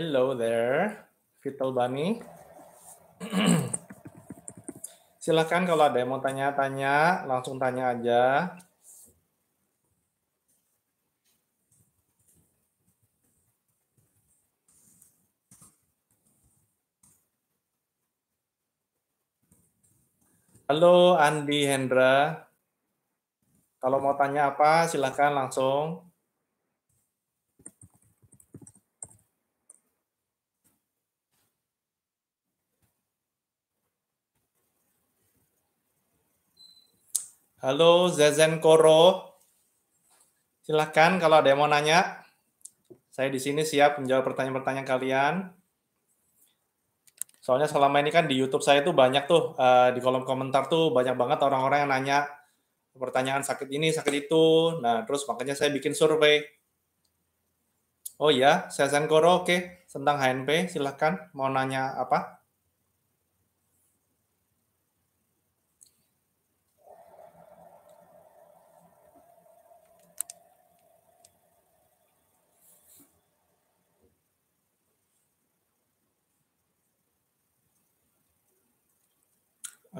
Hello there, Vital Bani. Silahkan kalau ada yang mau tanya-tanya, langsung tanya aja. Halo Andi Hendra. Kalau mau tanya apa, silahkan langsung. Halo Zazen Koro. Silahkan kalau ada yang mau nanya. Saya di sini siap menjawab pertanyaan-pertanyaan kalian. Soalnya selama ini kan di YouTube saya tuh banyak tuh uh, di kolom komentar tuh banyak banget orang-orang yang nanya pertanyaan sakit ini, sakit itu. Nah, terus makanya saya bikin survei. Oh iya, Zazen Koro oke okay. tentang HNP silahkan mau nanya apa?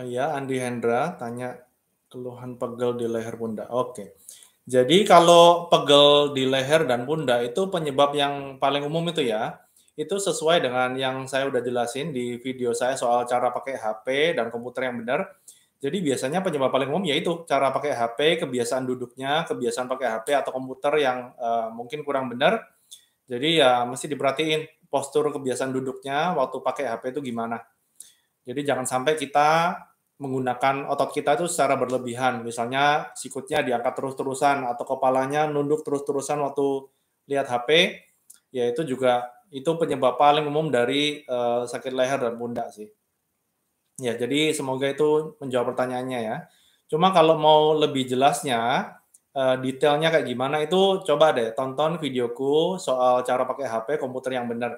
ya, Andi Hendra tanya keluhan pegel di leher bunda. Oke. Jadi kalau pegel di leher dan bunda itu penyebab yang paling umum itu ya. Itu sesuai dengan yang saya udah jelasin di video saya soal cara pakai HP dan komputer yang benar. Jadi biasanya penyebab paling umum yaitu cara pakai HP, kebiasaan duduknya, kebiasaan pakai HP atau komputer yang uh, mungkin kurang benar. Jadi ya mesti diperhatiin postur kebiasaan duduknya waktu pakai HP itu gimana. Jadi jangan sampai kita menggunakan otot kita itu secara berlebihan. Misalnya sikutnya diangkat terus-terusan atau kepalanya nunduk terus-terusan waktu lihat HP, ya itu juga itu penyebab paling umum dari uh, sakit leher dan pundak sih. Ya, jadi semoga itu menjawab pertanyaannya ya. Cuma kalau mau lebih jelasnya, uh, detailnya kayak gimana itu coba deh tonton videoku soal cara pakai HP komputer yang benar.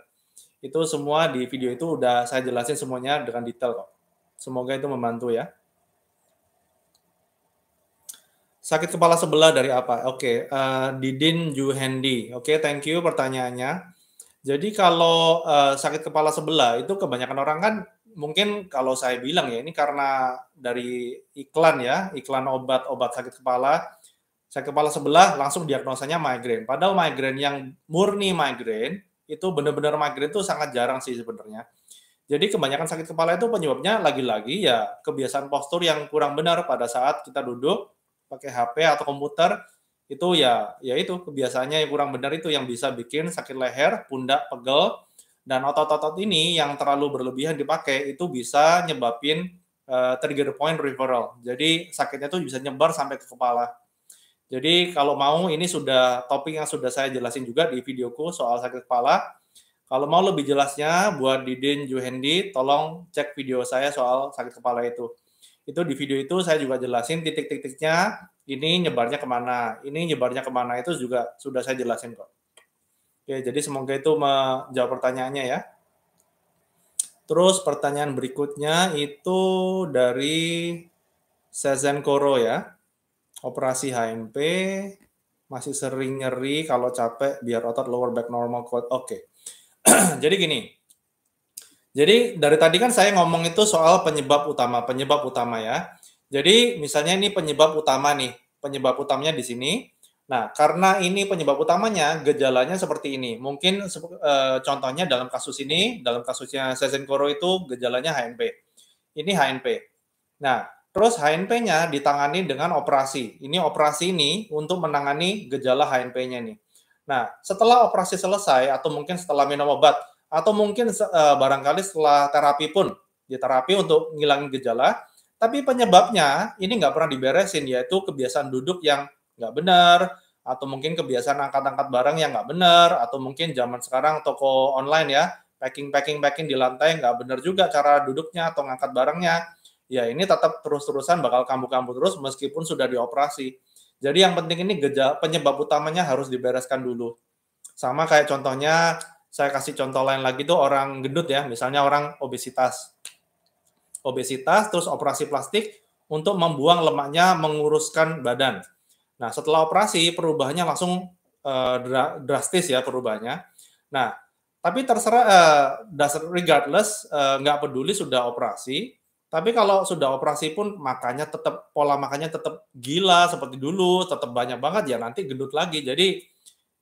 Itu semua di video itu udah saya jelasin semuanya dengan detail kok. Semoga itu membantu ya. Sakit kepala sebelah dari apa? Oke, okay. uh, eh, Didin Juhendi. Oke, okay, thank you pertanyaannya. Jadi kalau uh, sakit kepala sebelah itu kebanyakan orang kan mungkin kalau saya bilang ya ini karena dari iklan ya, iklan obat-obat sakit kepala. Sakit kepala sebelah langsung diagnosanya migrain. Padahal migrain yang murni migrain itu benar-benar migrain itu sangat jarang sih sebenarnya. Jadi kebanyakan sakit kepala itu penyebabnya lagi-lagi ya kebiasaan postur yang kurang benar pada saat kita duduk pakai HP atau komputer itu ya ya itu kebiasaannya yang kurang benar itu yang bisa bikin sakit leher, pundak, pegel dan otot-otot ini yang terlalu berlebihan dipakai itu bisa nyebabin uh, trigger point referral. Jadi sakitnya itu bisa nyebar sampai ke kepala. Jadi kalau mau ini sudah topik yang sudah saya jelasin juga di videoku soal sakit kepala kalau mau lebih jelasnya buat Didin Juhendi, tolong cek video saya soal sakit kepala itu. Itu di video itu saya juga jelasin titik-titiknya, ini nyebarnya kemana, ini nyebarnya kemana, itu juga sudah saya jelasin kok. Oke, jadi semoga itu menjawab pertanyaannya ya. Terus pertanyaan berikutnya itu dari Sezen Koro ya. Operasi HMP, masih sering nyeri kalau capek biar otot lower back normal Oke. Okay jadi gini, jadi dari tadi kan saya ngomong itu soal penyebab utama, penyebab utama ya. Jadi misalnya ini penyebab utama nih, penyebab utamanya di sini. Nah, karena ini penyebab utamanya, gejalanya seperti ini. Mungkin e, contohnya dalam kasus ini, dalam kasusnya Sesen itu gejalanya HNP. Ini HNP. Nah, terus HNP-nya ditangani dengan operasi. Ini operasi ini untuk menangani gejala HNP-nya nih. Nah, setelah operasi selesai atau mungkin setelah minum obat atau mungkin uh, barangkali setelah terapi pun, diterapi ya untuk ngilangin gejala, tapi penyebabnya ini nggak pernah diberesin yaitu kebiasaan duduk yang nggak benar atau mungkin kebiasaan angkat-angkat barang yang nggak benar atau mungkin zaman sekarang toko online ya packing packing packing di lantai nggak benar juga cara duduknya atau ngangkat barangnya ya ini tetap terus-terusan bakal kambuh-kambuh terus meskipun sudah dioperasi jadi yang penting ini gejala penyebab utamanya harus dibereskan dulu. Sama kayak contohnya saya kasih contoh lain lagi tuh orang gendut ya, misalnya orang obesitas. Obesitas terus operasi plastik untuk membuang lemaknya menguruskan badan. Nah, setelah operasi perubahannya langsung uh, drastis ya perubahannya. Nah, tapi terserah uh, dasar regardless uh, nggak peduli sudah operasi tapi kalau sudah operasi pun makanya tetap pola makannya tetap gila seperti dulu, tetap banyak banget ya nanti gendut lagi. Jadi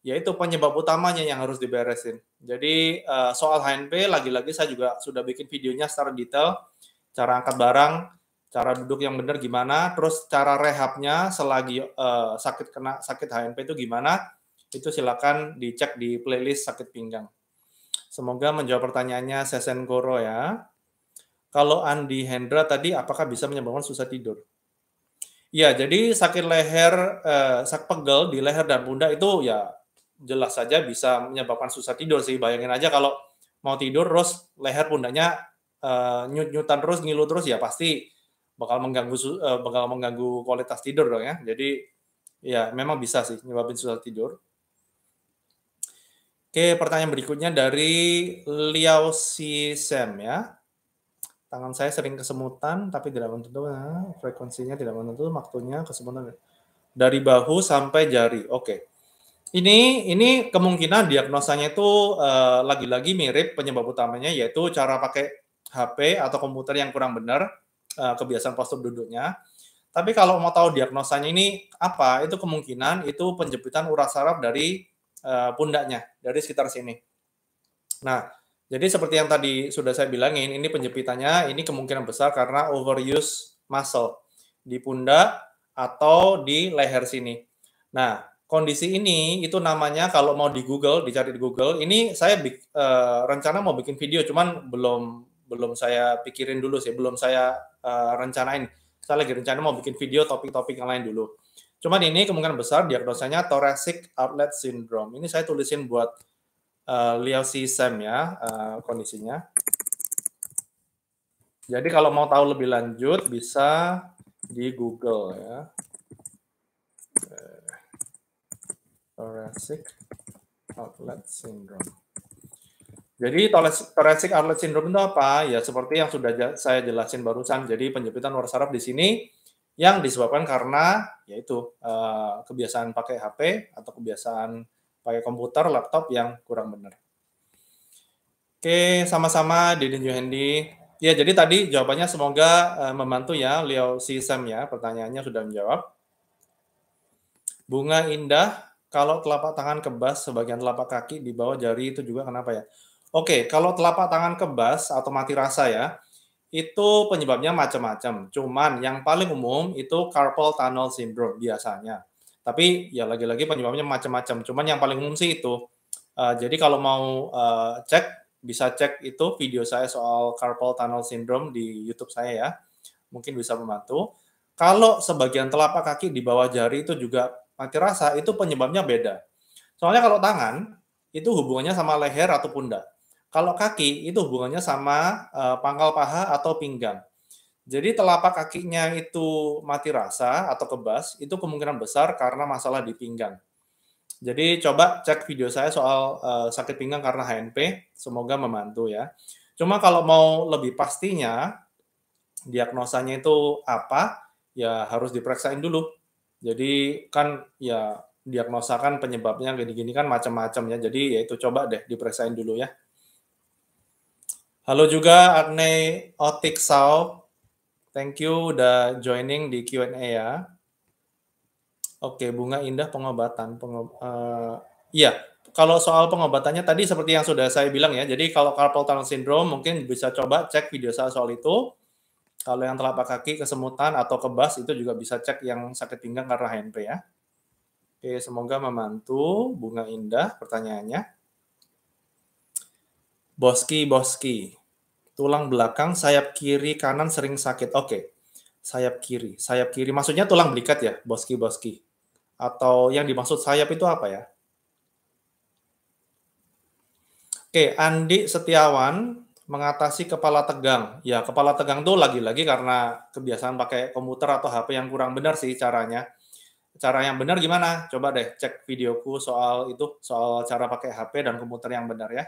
ya itu penyebab utamanya yang harus diberesin. Jadi eh, soal HNP lagi-lagi saya juga sudah bikin videonya secara detail cara angkat barang, cara duduk yang benar gimana, terus cara rehabnya selagi eh, sakit kena sakit HNP itu gimana? Itu silakan dicek di playlist sakit pinggang. Semoga menjawab pertanyaannya Sesen Goro ya. Kalau Andi Hendra tadi apakah bisa menyebabkan susah tidur? Ya, jadi sakit leher, eh, sak pegel di leher dan pundak itu ya jelas saja bisa menyebabkan susah tidur sih. Bayangin aja kalau mau tidur terus leher pundaknya eh, nyut-nyutan terus, ngilu terus ya pasti bakal mengganggu eh, bakal mengganggu kualitas tidur dong ya. Jadi ya memang bisa sih menyebabkan susah tidur. Oke, pertanyaan berikutnya dari Liao Si Sam ya tangan saya sering kesemutan tapi tidak menentu nah, frekuensinya tidak menentu waktunya kesemutan dari bahu sampai jari oke okay. ini ini kemungkinan diagnosanya itu lagi eh, lagi-lagi mirip penyebab utamanya yaitu cara pakai HP atau komputer yang kurang benar uh, kebiasaan postur duduknya tapi kalau mau tahu diagnosanya ini apa itu kemungkinan itu penjepitan urat saraf dari uh, pundaknya dari sekitar sini nah jadi seperti yang tadi sudah saya bilangin, ini penjepitannya ini kemungkinan besar karena overuse muscle di pundak atau di leher sini. Nah, kondisi ini itu namanya kalau mau di Google, dicari di Google. Ini saya uh, rencana mau bikin video, cuman belum belum saya pikirin dulu sih, belum saya uh, rencanain. Saya lagi rencana mau bikin video topik-topik yang lain dulu. Cuman ini kemungkinan besar diagnosanya thoracic outlet syndrome. Ini saya tulisin buat Eh, Leo C. Sam ya uh, kondisinya. Jadi kalau mau tahu lebih lanjut bisa di Google ya. Eh, thoracic outlet syndrome. Jadi thoracic outlet syndrome itu apa? Ya seperti yang sudah saya jelasin barusan. Jadi penjepitan luar saraf di sini yang disebabkan karena yaitu kebiasaan pakai HP atau kebiasaan pakai komputer, laptop yang kurang benar. Oke, sama-sama Didin Handy. Ya, jadi tadi jawabannya semoga eh, membantu ya, Leo Sisem ya, pertanyaannya sudah menjawab. Bunga indah, kalau telapak tangan kebas, sebagian telapak kaki di bawah jari itu juga kenapa ya? Oke, kalau telapak tangan kebas atau mati rasa ya, itu penyebabnya macam-macam. Cuman yang paling umum itu carpal tunnel syndrome biasanya. Tapi ya lagi-lagi penyebabnya macam-macam. Cuman yang paling umum sih itu. Uh, jadi kalau mau uh, cek bisa cek itu video saya soal carpal tunnel syndrome di YouTube saya ya. Mungkin bisa membantu. Kalau sebagian telapak kaki di bawah jari itu juga mati rasa, itu penyebabnya beda. Soalnya kalau tangan itu hubungannya sama leher atau pundak. Kalau kaki itu hubungannya sama uh, pangkal paha atau pinggang. Jadi telapak kakinya itu mati rasa atau kebas, itu kemungkinan besar karena masalah di pinggang. Jadi coba cek video saya soal uh, sakit pinggang karena HNP, semoga membantu ya. Cuma kalau mau lebih pastinya, diagnosanya itu apa, ya harus diperiksain dulu. Jadi kan ya diagnosakan penyebabnya gini-gini kan macam-macam ya. Jadi ya itu coba deh diperiksain dulu ya. Halo juga Agne Otiksau, Thank you udah joining di Q&A ya. Oke, bunga indah pengobatan. Pengob uh, iya, kalau soal pengobatannya tadi seperti yang sudah saya bilang ya. Jadi kalau carpal tunnel syndrome mungkin bisa coba cek video saya soal itu. Kalau yang telapak kaki kesemutan atau kebas itu juga bisa cek yang sakit pinggang karena HNP ya. Oke, semoga membantu Bunga Indah pertanyaannya. Boski, Boski tulang belakang, sayap kiri, kanan sering sakit. Oke, okay. sayap kiri, sayap kiri. Maksudnya tulang belikat ya, boski-boski. Atau yang dimaksud sayap itu apa ya? Oke, okay. Andi Setiawan mengatasi kepala tegang. Ya, kepala tegang tuh lagi-lagi karena kebiasaan pakai komputer atau HP yang kurang benar sih caranya. Cara yang benar gimana? Coba deh cek videoku soal itu, soal cara pakai HP dan komputer yang benar ya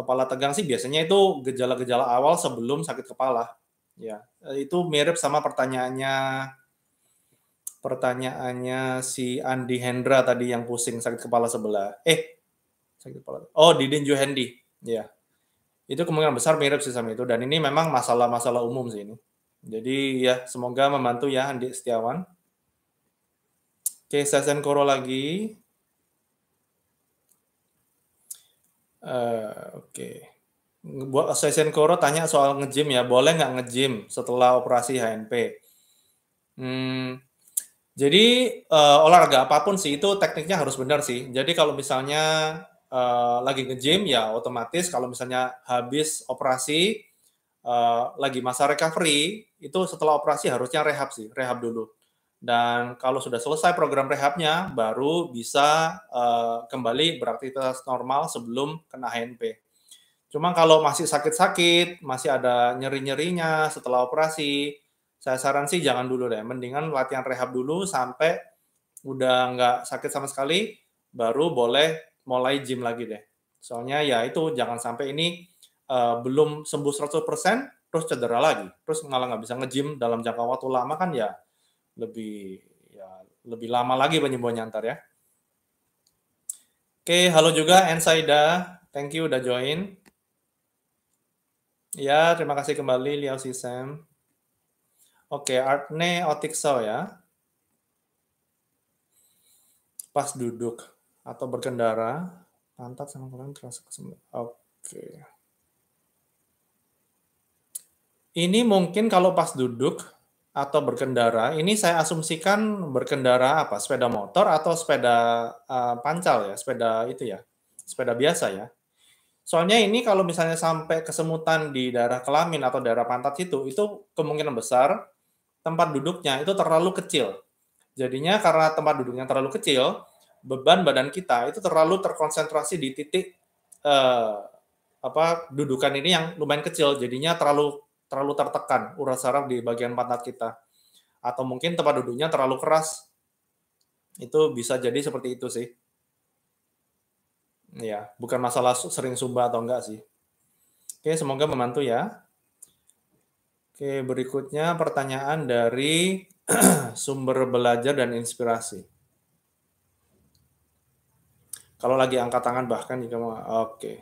kepala tegang sih biasanya itu gejala-gejala awal sebelum sakit kepala. Ya, itu mirip sama pertanyaannya pertanyaannya si Andi Hendra tadi yang pusing sakit kepala sebelah. Eh, sakit kepala. Oh, Didin Juhendi. Ya. Itu kemungkinan besar mirip sih sama itu dan ini memang masalah-masalah umum sih ini. Jadi ya semoga membantu ya Andi Setiawan. Oke, Sasen Koro lagi. Eh, oke. Okay. Buat Session Koro tanya soal nge-gym ya, boleh nggak nge-gym setelah operasi HNP? Hmm, jadi uh, olahraga apapun sih itu tekniknya harus benar sih. Jadi kalau misalnya uh, lagi nge-gym ya otomatis kalau misalnya habis operasi uh, lagi masa recovery itu setelah operasi harusnya rehab sih, rehab dulu dan kalau sudah selesai program rehabnya baru bisa uh, kembali beraktivitas normal sebelum kena HNP. Cuma kalau masih sakit-sakit, masih ada nyeri-nyerinya setelah operasi, saya saran sih jangan dulu deh, mendingan latihan rehab dulu sampai udah nggak sakit sama sekali, baru boleh mulai gym lagi deh. Soalnya ya itu jangan sampai ini uh, belum sembuh 100% terus cedera lagi, terus malah nggak bisa nge-gym dalam jangka waktu lama kan ya lebih ya lebih lama lagi penyembuhan nyantar ya. Oke, halo juga Ensaida. Thank you udah join. Ya, terima kasih kembali Liao Sisem. Oke, Artne Otikso ya. Pas duduk atau berkendara, pantat sama kalian terasa kesembuh. Oke. Ini mungkin kalau pas duduk atau berkendara, ini saya asumsikan berkendara apa? Sepeda motor atau sepeda uh, pancal ya, sepeda itu ya, sepeda biasa ya. Soalnya ini kalau misalnya sampai kesemutan di daerah kelamin atau daerah pantat itu, itu kemungkinan besar tempat duduknya itu terlalu kecil. Jadinya karena tempat duduknya terlalu kecil, beban badan kita itu terlalu terkonsentrasi di titik uh, apa dudukan ini yang lumayan kecil, jadinya terlalu terlalu tertekan urat saraf di bagian pantat kita atau mungkin tempat duduknya terlalu keras itu bisa jadi seperti itu sih ya bukan masalah sering sumba atau enggak sih oke semoga membantu ya oke berikutnya pertanyaan dari sumber belajar dan inspirasi kalau lagi angkat tangan bahkan jika mau oke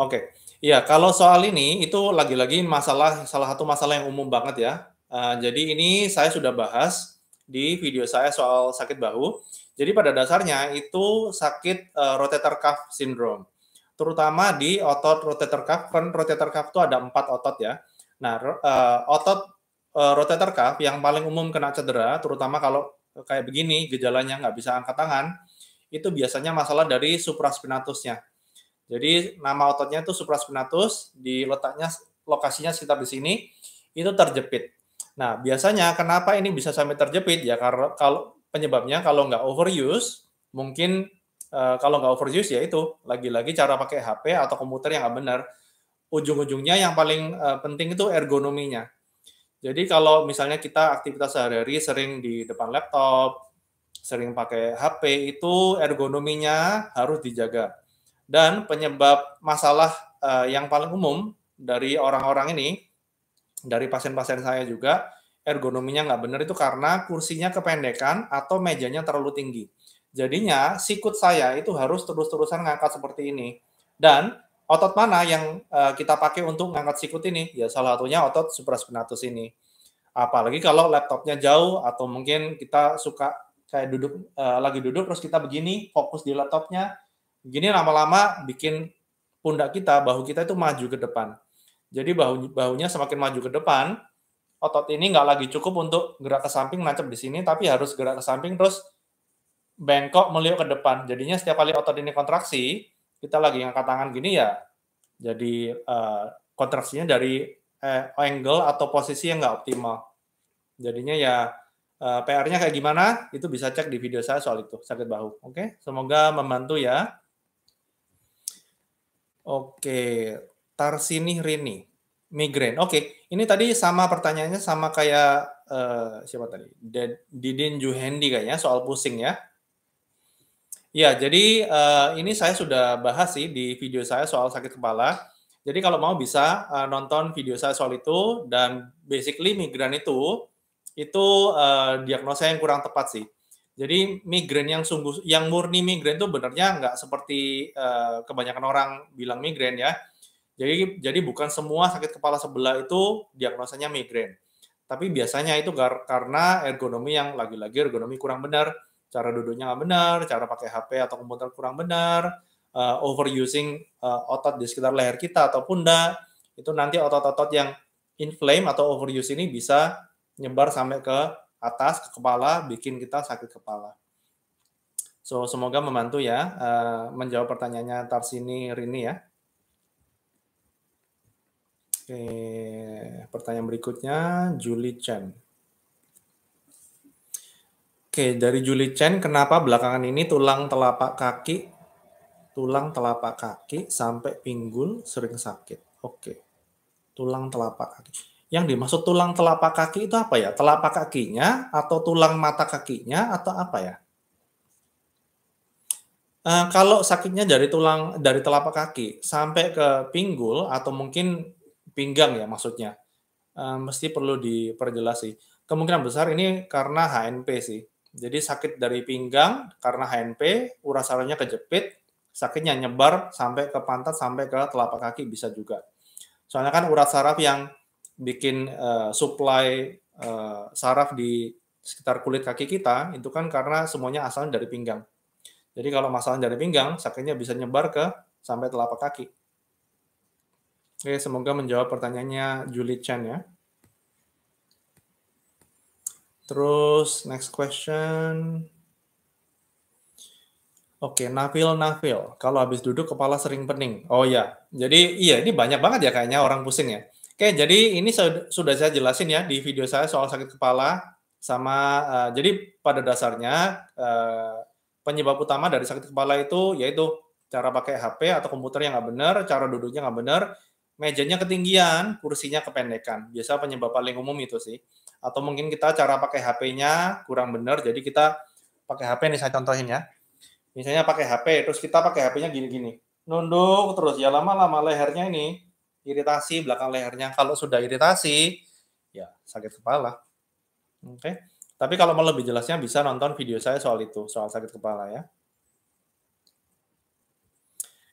oke Iya, kalau soal ini itu lagi-lagi masalah salah satu masalah yang umum banget ya. Uh, jadi ini saya sudah bahas di video saya soal sakit bahu. Jadi pada dasarnya itu sakit uh, rotator cuff syndrome, terutama di otot rotator cuff. Kan rotator cuff itu ada empat otot ya. Nah, uh, otot uh, rotator cuff yang paling umum kena cedera, terutama kalau kayak begini gejalanya nggak bisa angkat tangan, itu biasanya masalah dari supraspinatusnya jadi nama ototnya itu supraspinatus, di letaknya lokasinya sekitar di sini itu terjepit. Nah, biasanya kenapa ini bisa sampai terjepit ya karena kalau penyebabnya kalau nggak overuse mungkin uh, kalau nggak overuse ya itu lagi-lagi cara pakai HP atau komputer yang nggak benar ujung-ujungnya yang paling uh, penting itu ergonominya. Jadi kalau misalnya kita aktivitas sehari-hari sering di depan laptop, sering pakai HP itu ergonominya harus dijaga. Dan penyebab masalah uh, yang paling umum dari orang-orang ini, dari pasien-pasien saya juga, ergonominya nggak benar itu karena kursinya kependekan atau mejanya terlalu tinggi. Jadinya sikut saya itu harus terus-terusan ngangkat seperti ini. Dan otot mana yang uh, kita pakai untuk ngangkat sikut ini? Ya salah satunya otot supraspinatus ini. Apalagi kalau laptopnya jauh atau mungkin kita suka kayak duduk uh, lagi duduk terus kita begini fokus di laptopnya Gini lama-lama bikin pundak kita, bahu kita itu maju ke depan. Jadi bahu bahunya semakin maju ke depan, otot ini nggak lagi cukup untuk gerak ke samping nancep di sini, tapi harus gerak ke samping terus bengkok meliuk ke depan. Jadinya setiap kali otot ini kontraksi, kita lagi ngangkat tangan gini ya, jadi eh, kontraksinya dari eh, angle atau posisi yang nggak optimal. Jadinya ya eh, PR-nya kayak gimana? Itu bisa cek di video saya soal itu sakit bahu. Oke, semoga membantu ya. Oke, Tarsini Rini, migrain. Oke, ini tadi sama pertanyaannya sama kayak uh, siapa tadi? Didin Juhendi kayaknya soal pusing ya. Ya, jadi uh, ini saya sudah bahas sih di video saya soal sakit kepala. Jadi kalau mau bisa uh, nonton video saya soal itu dan basically migran itu itu uh, diagnosa yang kurang tepat sih. Jadi migrain yang sungguh, yang murni migrain itu benarnya nggak seperti uh, kebanyakan orang bilang migrain ya. Jadi jadi bukan semua sakit kepala sebelah itu diagnosanya migrain. Tapi biasanya itu gar, karena ergonomi yang lagi-lagi ergonomi kurang benar, cara duduknya nggak benar, cara pakai HP atau komputer kurang benar, uh, overusing uh, otot di sekitar leher kita atau pundak, itu nanti otot-otot yang inflame atau overuse ini bisa nyebar sampai ke atas ke kepala bikin kita sakit kepala. So semoga membantu ya uh, menjawab pertanyaannya sini Rini ya. Oke, pertanyaan berikutnya Julie Chen. Oke, dari Julie Chen, kenapa belakangan ini tulang telapak kaki tulang telapak kaki sampai pinggul sering sakit? Oke. Tulang telapak kaki yang dimaksud tulang telapak kaki itu apa ya? Telapak kakinya atau tulang mata kakinya atau apa ya? E, kalau sakitnya dari tulang dari telapak kaki sampai ke pinggul atau mungkin pinggang ya maksudnya, e, mesti perlu diperjelas sih. Kemungkinan besar ini karena HNP sih. Jadi sakit dari pinggang karena HNP, urasalnya kejepit, sakitnya nyebar sampai ke pantat sampai ke telapak kaki bisa juga. Soalnya kan urat saraf yang bikin uh, supply uh, saraf di sekitar kulit kaki kita itu kan karena semuanya asalnya dari pinggang. Jadi kalau masalah dari pinggang, sakitnya bisa nyebar ke sampai telapak kaki. Oke, semoga menjawab pertanyaannya Julie Chan ya. Terus next question. Oke, nafil nafil. Kalau habis duduk kepala sering pening. Oh ya, jadi iya ini banyak banget ya kayaknya orang pusing ya. Oke, jadi ini sudah saya jelasin ya di video saya soal sakit kepala sama uh, jadi pada dasarnya uh, penyebab utama dari sakit kepala itu yaitu cara pakai HP atau komputer yang nggak benar, cara duduknya nggak benar, mejanya ketinggian, kursinya kependekan. Biasa penyebab paling umum itu sih. Atau mungkin kita cara pakai HP-nya kurang benar, jadi kita pakai HP ini saya contohin ya. Misalnya pakai HP, terus kita pakai HP-nya gini-gini. Nunduk terus, ya lama-lama lehernya ini iritasi belakang lehernya. Kalau sudah iritasi, ya sakit kepala. Oke. Okay? Tapi kalau mau lebih jelasnya bisa nonton video saya soal itu, soal sakit kepala ya.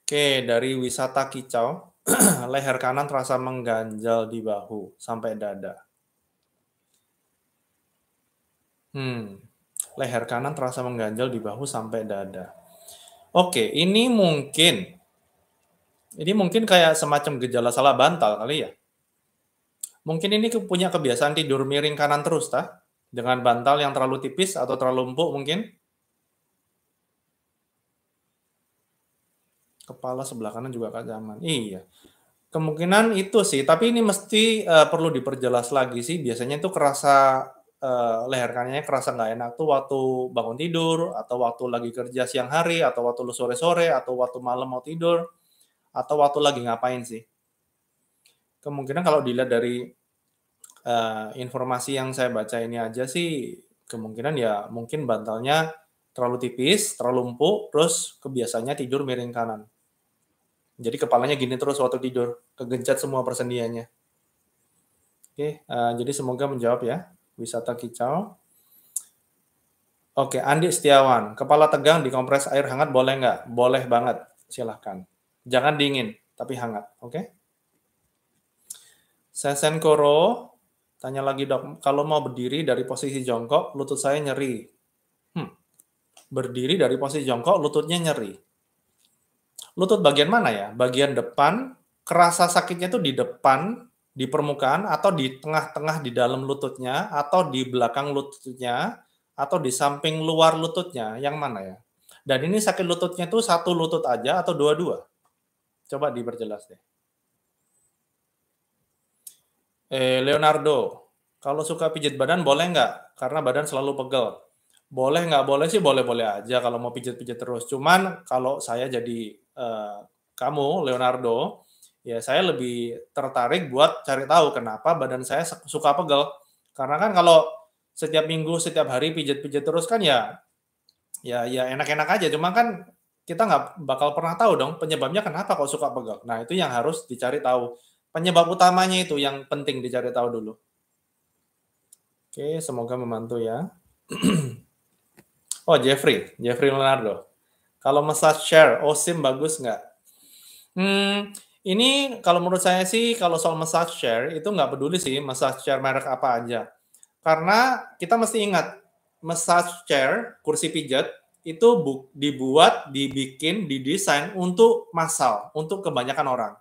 Oke, dari wisata kicau, leher kanan terasa mengganjal di bahu sampai dada. Hmm, leher kanan terasa mengganjal di bahu sampai dada. Oke, ini mungkin ini mungkin kayak semacam gejala salah bantal kali ya. Mungkin ini punya kebiasaan tidur miring kanan terus, tah? Dengan bantal yang terlalu tipis atau terlalu empuk mungkin. Kepala sebelah kanan juga kecaman. Iya. Kemungkinan itu sih, tapi ini mesti uh, perlu diperjelas lagi sih. Biasanya itu kerasa uh, eh, leher kanannya kerasa nggak enak tuh waktu bangun tidur atau waktu lagi kerja siang hari atau waktu lu sore-sore atau waktu malam mau tidur atau waktu lagi ngapain sih. Kemungkinan kalau dilihat dari uh, informasi yang saya baca ini aja sih, kemungkinan ya mungkin bantalnya terlalu tipis, terlalu empuk, terus kebiasaannya tidur miring kanan. Jadi kepalanya gini terus waktu tidur, kegencet semua persendiannya. Oke, uh, jadi semoga menjawab ya, wisata kicau. Oke, Andi Setiawan, kepala tegang dikompres air hangat boleh nggak? Boleh banget, silahkan. Jangan dingin, tapi hangat. Oke? Okay? Sesen Koro, tanya lagi dok, kalau mau berdiri dari posisi jongkok, lutut saya nyeri. Hmm. Berdiri dari posisi jongkok, lututnya nyeri. Lutut bagian mana ya? Bagian depan, kerasa sakitnya itu di depan, di permukaan, atau di tengah-tengah di dalam lututnya, atau di belakang lututnya, atau di samping luar lututnya, yang mana ya? Dan ini sakit lututnya itu satu lutut aja atau dua-dua? Coba diperjelas deh. Eh, Leonardo, kalau suka pijit badan boleh nggak? Karena badan selalu pegel. Boleh nggak boleh sih boleh-boleh aja kalau mau pijit-pijit terus. Cuman kalau saya jadi eh, kamu, Leonardo, ya saya lebih tertarik buat cari tahu kenapa badan saya suka pegel. Karena kan kalau setiap minggu, setiap hari pijit-pijit terus kan ya ya ya enak-enak aja. Cuman kan kita nggak bakal pernah tahu dong penyebabnya kenapa kok suka pegak. Nah itu yang harus dicari tahu. Penyebab utamanya itu yang penting dicari tahu dulu. Oke, semoga membantu ya. oh Jeffrey, Jeffrey Leonardo. Kalau massage chair, OSIM oh, bagus nggak? Hmm, ini kalau menurut saya sih kalau soal massage chair itu nggak peduli sih massage chair merek apa aja. Karena kita mesti ingat massage chair, kursi pijat itu bu, dibuat, dibikin, didesain untuk massal, untuk kebanyakan orang.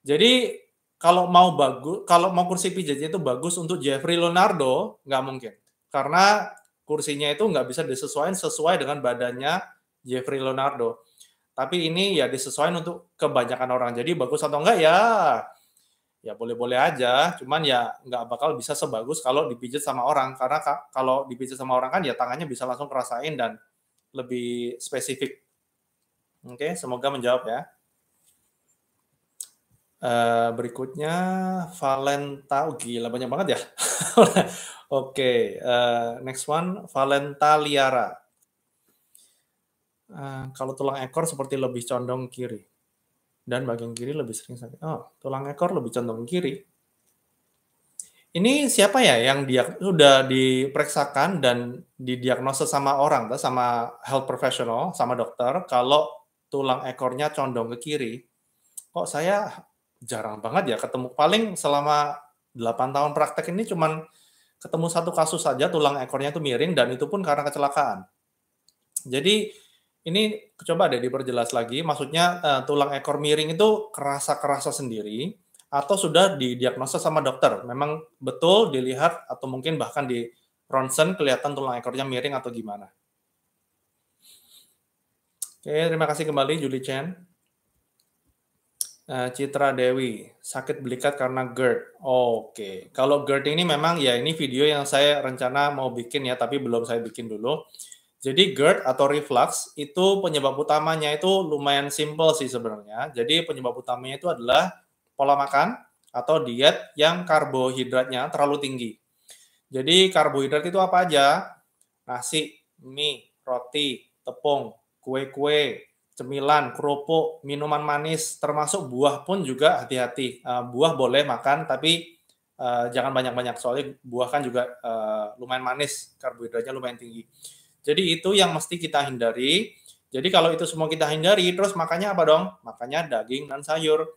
Jadi kalau mau bagus, kalau mau kursi pijatnya itu bagus untuk Jeffrey Leonardo nggak mungkin, karena kursinya itu nggak bisa disesuaikan sesuai dengan badannya Jeffrey Leonardo. Tapi ini ya disesuaikan untuk kebanyakan orang. Jadi bagus atau enggak ya ya boleh-boleh aja, cuman ya nggak bakal bisa sebagus kalau dipijat sama orang karena kalau dipijat sama orang kan ya tangannya bisa langsung kerasain dan lebih spesifik. Oke, okay, semoga menjawab ya. Uh, berikutnya Valenta, oh, gila banyak banget ya. Oke, okay, uh, eh, next one Valentaliara. Uh, eh, kalau tulang ekor seperti lebih condong kiri dan bagian kiri lebih sering sakit. Oh, tulang ekor lebih condong kiri. Ini siapa ya yang dia sudah diperiksakan dan didiagnosa sama orang, sama health professional, sama dokter, kalau tulang ekornya condong ke kiri. Kok saya jarang banget ya ketemu. Paling selama 8 tahun praktek ini cuman ketemu satu kasus saja tulang ekornya itu miring dan itu pun karena kecelakaan. Jadi ini coba deh diperjelas lagi, maksudnya eh, tulang ekor miring itu kerasa-kerasa sendiri atau sudah didiagnosa sama dokter. Memang betul dilihat atau mungkin bahkan di ronsen kelihatan tulang ekornya miring atau gimana. Oke, terima kasih kembali Julie Chen. Eh, Citra Dewi, sakit belikat karena GERD. Oke, kalau GERD ini memang ya ini video yang saya rencana mau bikin ya, tapi belum saya bikin dulu. Jadi GERD atau reflux itu penyebab utamanya itu lumayan simple sih sebenarnya. Jadi penyebab utamanya itu adalah pola makan atau diet yang karbohidratnya terlalu tinggi. Jadi karbohidrat itu apa aja? Nasi, mie, roti, tepung, kue-kue, cemilan, kerupuk, minuman manis, termasuk buah pun juga hati-hati. Eh, buah boleh makan, tapi eh, jangan banyak-banyak soalnya buah kan juga eh, lumayan manis, karbohidratnya lumayan tinggi. Jadi itu yang mesti kita hindari. Jadi kalau itu semua kita hindari, terus makannya apa dong? Makannya daging dan sayur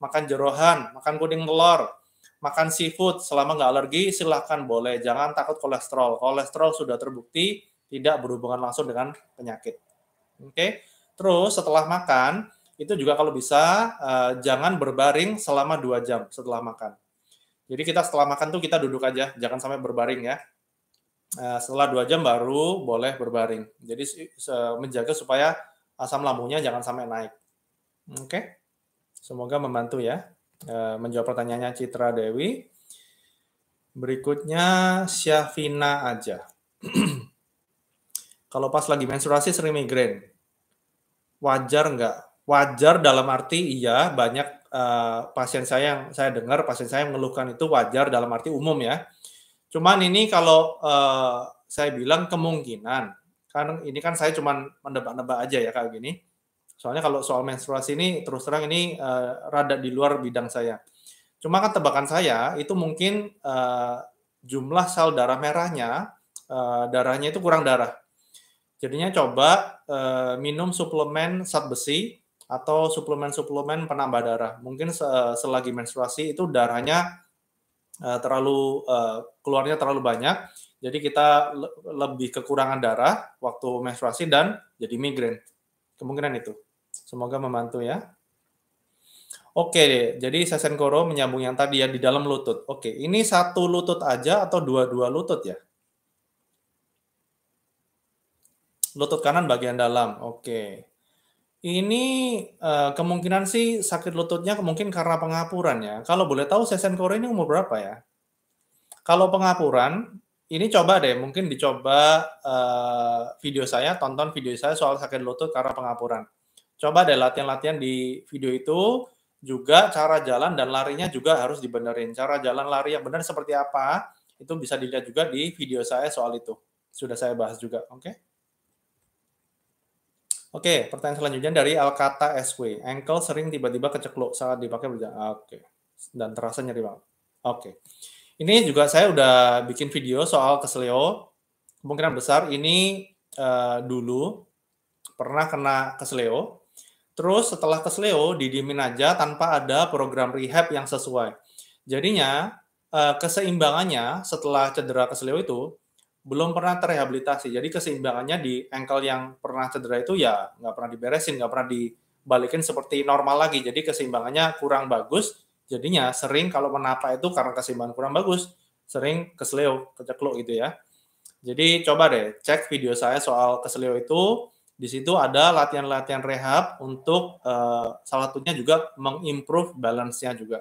makan jerohan, makan kuning telur, makan seafood selama nggak alergi silahkan boleh jangan takut kolesterol kolesterol sudah terbukti tidak berhubungan langsung dengan penyakit oke okay? terus setelah makan itu juga kalau bisa uh, jangan berbaring selama dua jam setelah makan jadi kita setelah makan tuh kita duduk aja jangan sampai berbaring ya uh, setelah dua jam baru boleh berbaring jadi menjaga supaya asam lambungnya jangan sampai naik oke okay? Semoga membantu ya eh, menjawab pertanyaannya Citra Dewi. Berikutnya Syafina aja. Kalau pas lagi menstruasi sering migrain, wajar nggak? Wajar dalam arti iya banyak uh, pasien saya yang saya dengar pasien saya mengeluhkan itu wajar dalam arti umum ya. Cuman ini kalau uh, saya bilang kemungkinan kan ini kan saya cuman menebak-nebak aja ya kayak gini Soalnya kalau soal menstruasi ini terus terang ini uh, rada di luar bidang saya. Cuma kan tebakan saya itu mungkin uh, jumlah sel darah merahnya uh, darahnya itu kurang darah. Jadinya coba uh, minum suplemen zat besi atau suplemen-suplemen penambah darah. Mungkin uh, selagi menstruasi itu darahnya uh, terlalu uh, keluarnya terlalu banyak. Jadi kita le lebih kekurangan darah waktu menstruasi dan jadi migrain. Kemungkinan itu. Semoga membantu ya. Oke, jadi Sesen Koro menyambung yang tadi ya di dalam lutut. Oke, ini satu lutut aja atau dua-dua lutut ya? Lutut kanan bagian dalam. Oke. Ini eh, kemungkinan sih sakit lututnya mungkin karena pengapuran ya. Kalau boleh tahu Sesen Koro ini umur berapa ya? Kalau pengapuran, ini coba deh, mungkin dicoba eh, video saya, tonton video saya soal sakit lutut karena pengapuran Coba deh latihan-latihan di video itu juga cara jalan dan larinya juga harus dibenerin. Cara jalan lari yang benar seperti apa itu bisa dilihat juga di video saya soal itu. Sudah saya bahas juga, oke? Okay? Oke, okay, pertanyaan selanjutnya dari Alkata SW. Ankle sering tiba-tiba keceklok saat dipakai berjalan. Ah, oke, okay. dan terasa nyeri banget. Oke, okay. ini juga saya udah bikin video soal kesleo. Kemungkinan besar ini uh, dulu pernah kena kesleo, Terus setelah kesleo didiemin aja tanpa ada program rehab yang sesuai. Jadinya eh, keseimbangannya setelah cedera kesleo itu belum pernah terrehabilitasi. Jadi keseimbangannya di ankle yang pernah cedera itu ya nggak pernah diberesin, nggak pernah dibalikin seperti normal lagi. Jadi keseimbangannya kurang bagus. Jadinya sering kalau menapa itu karena keseimbangan kurang bagus, sering kesleo, kecekluk gitu ya. Jadi coba deh cek video saya soal kesleo itu di situ ada latihan-latihan rehab untuk uh, salah satunya juga mengimprove balance-nya juga.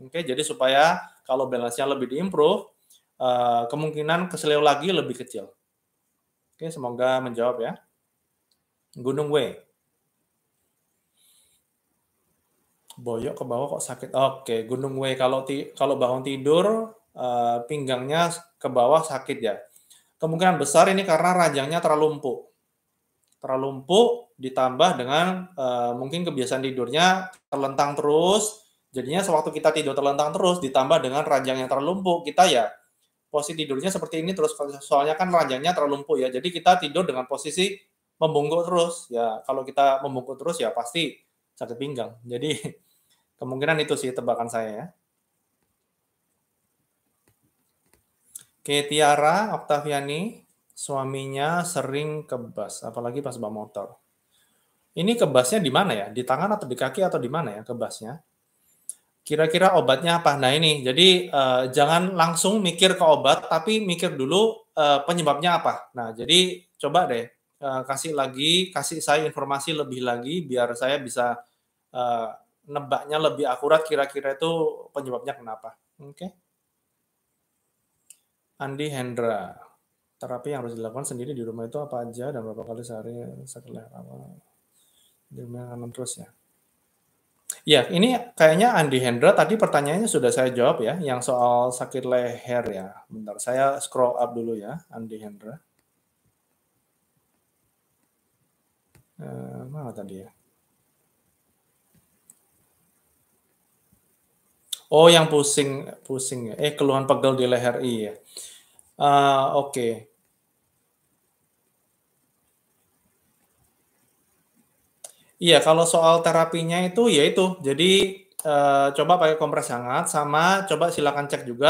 Oke, okay, jadi supaya kalau balance-nya lebih diimprove, uh, kemungkinan keseleo lagi lebih kecil. Oke, okay, semoga menjawab ya. Gunung W. Boyok ke bawah kok sakit. Oke, okay, Gunung W kalau ti kalau bangun tidur uh, pinggangnya ke bawah sakit ya. Kemungkinan besar ini karena ranjangnya terlalu empuk terlalu empuk ditambah dengan uh, mungkin kebiasaan tidurnya terlentang terus jadinya sewaktu kita tidur terlentang terus ditambah dengan ranjang yang terlalu empuk kita ya posisi tidurnya seperti ini terus soalnya kan ranjangnya terlalu empuk ya jadi kita tidur dengan posisi membungkuk terus ya kalau kita membungkuk terus ya pasti sakit pinggang jadi kemungkinan itu sih tebakan saya ya Ketiara Tiara Oktaviani suaminya sering kebas, apalagi pas bawa motor. Ini kebasnya di mana ya? Di tangan atau di kaki atau di mana ya kebasnya? Kira-kira obatnya apa? Nah ini, jadi eh, jangan langsung mikir ke obat, tapi mikir dulu eh, penyebabnya apa. Nah jadi coba deh eh, kasih lagi, kasih saya informasi lebih lagi, biar saya bisa eh, nebaknya lebih akurat. Kira-kira itu penyebabnya kenapa? Oke. Okay. Andi Hendra terapi yang harus dilakukan sendiri di rumah itu apa aja dan berapa kali sehari setelah awal. rumah akan terus ya. Ya, ini kayaknya Andi Hendra tadi pertanyaannya sudah saya jawab ya, yang soal sakit leher ya. Bentar, saya scroll up dulu ya, Andi Hendra. Eh, mana tadi ya? Oh, yang pusing, pusing ya. Eh, keluhan pegel di leher, iya. Uh, Oke. Iya, kalau soal terapinya itu ya itu. Jadi uh, coba pakai kompres hangat sama coba silakan cek juga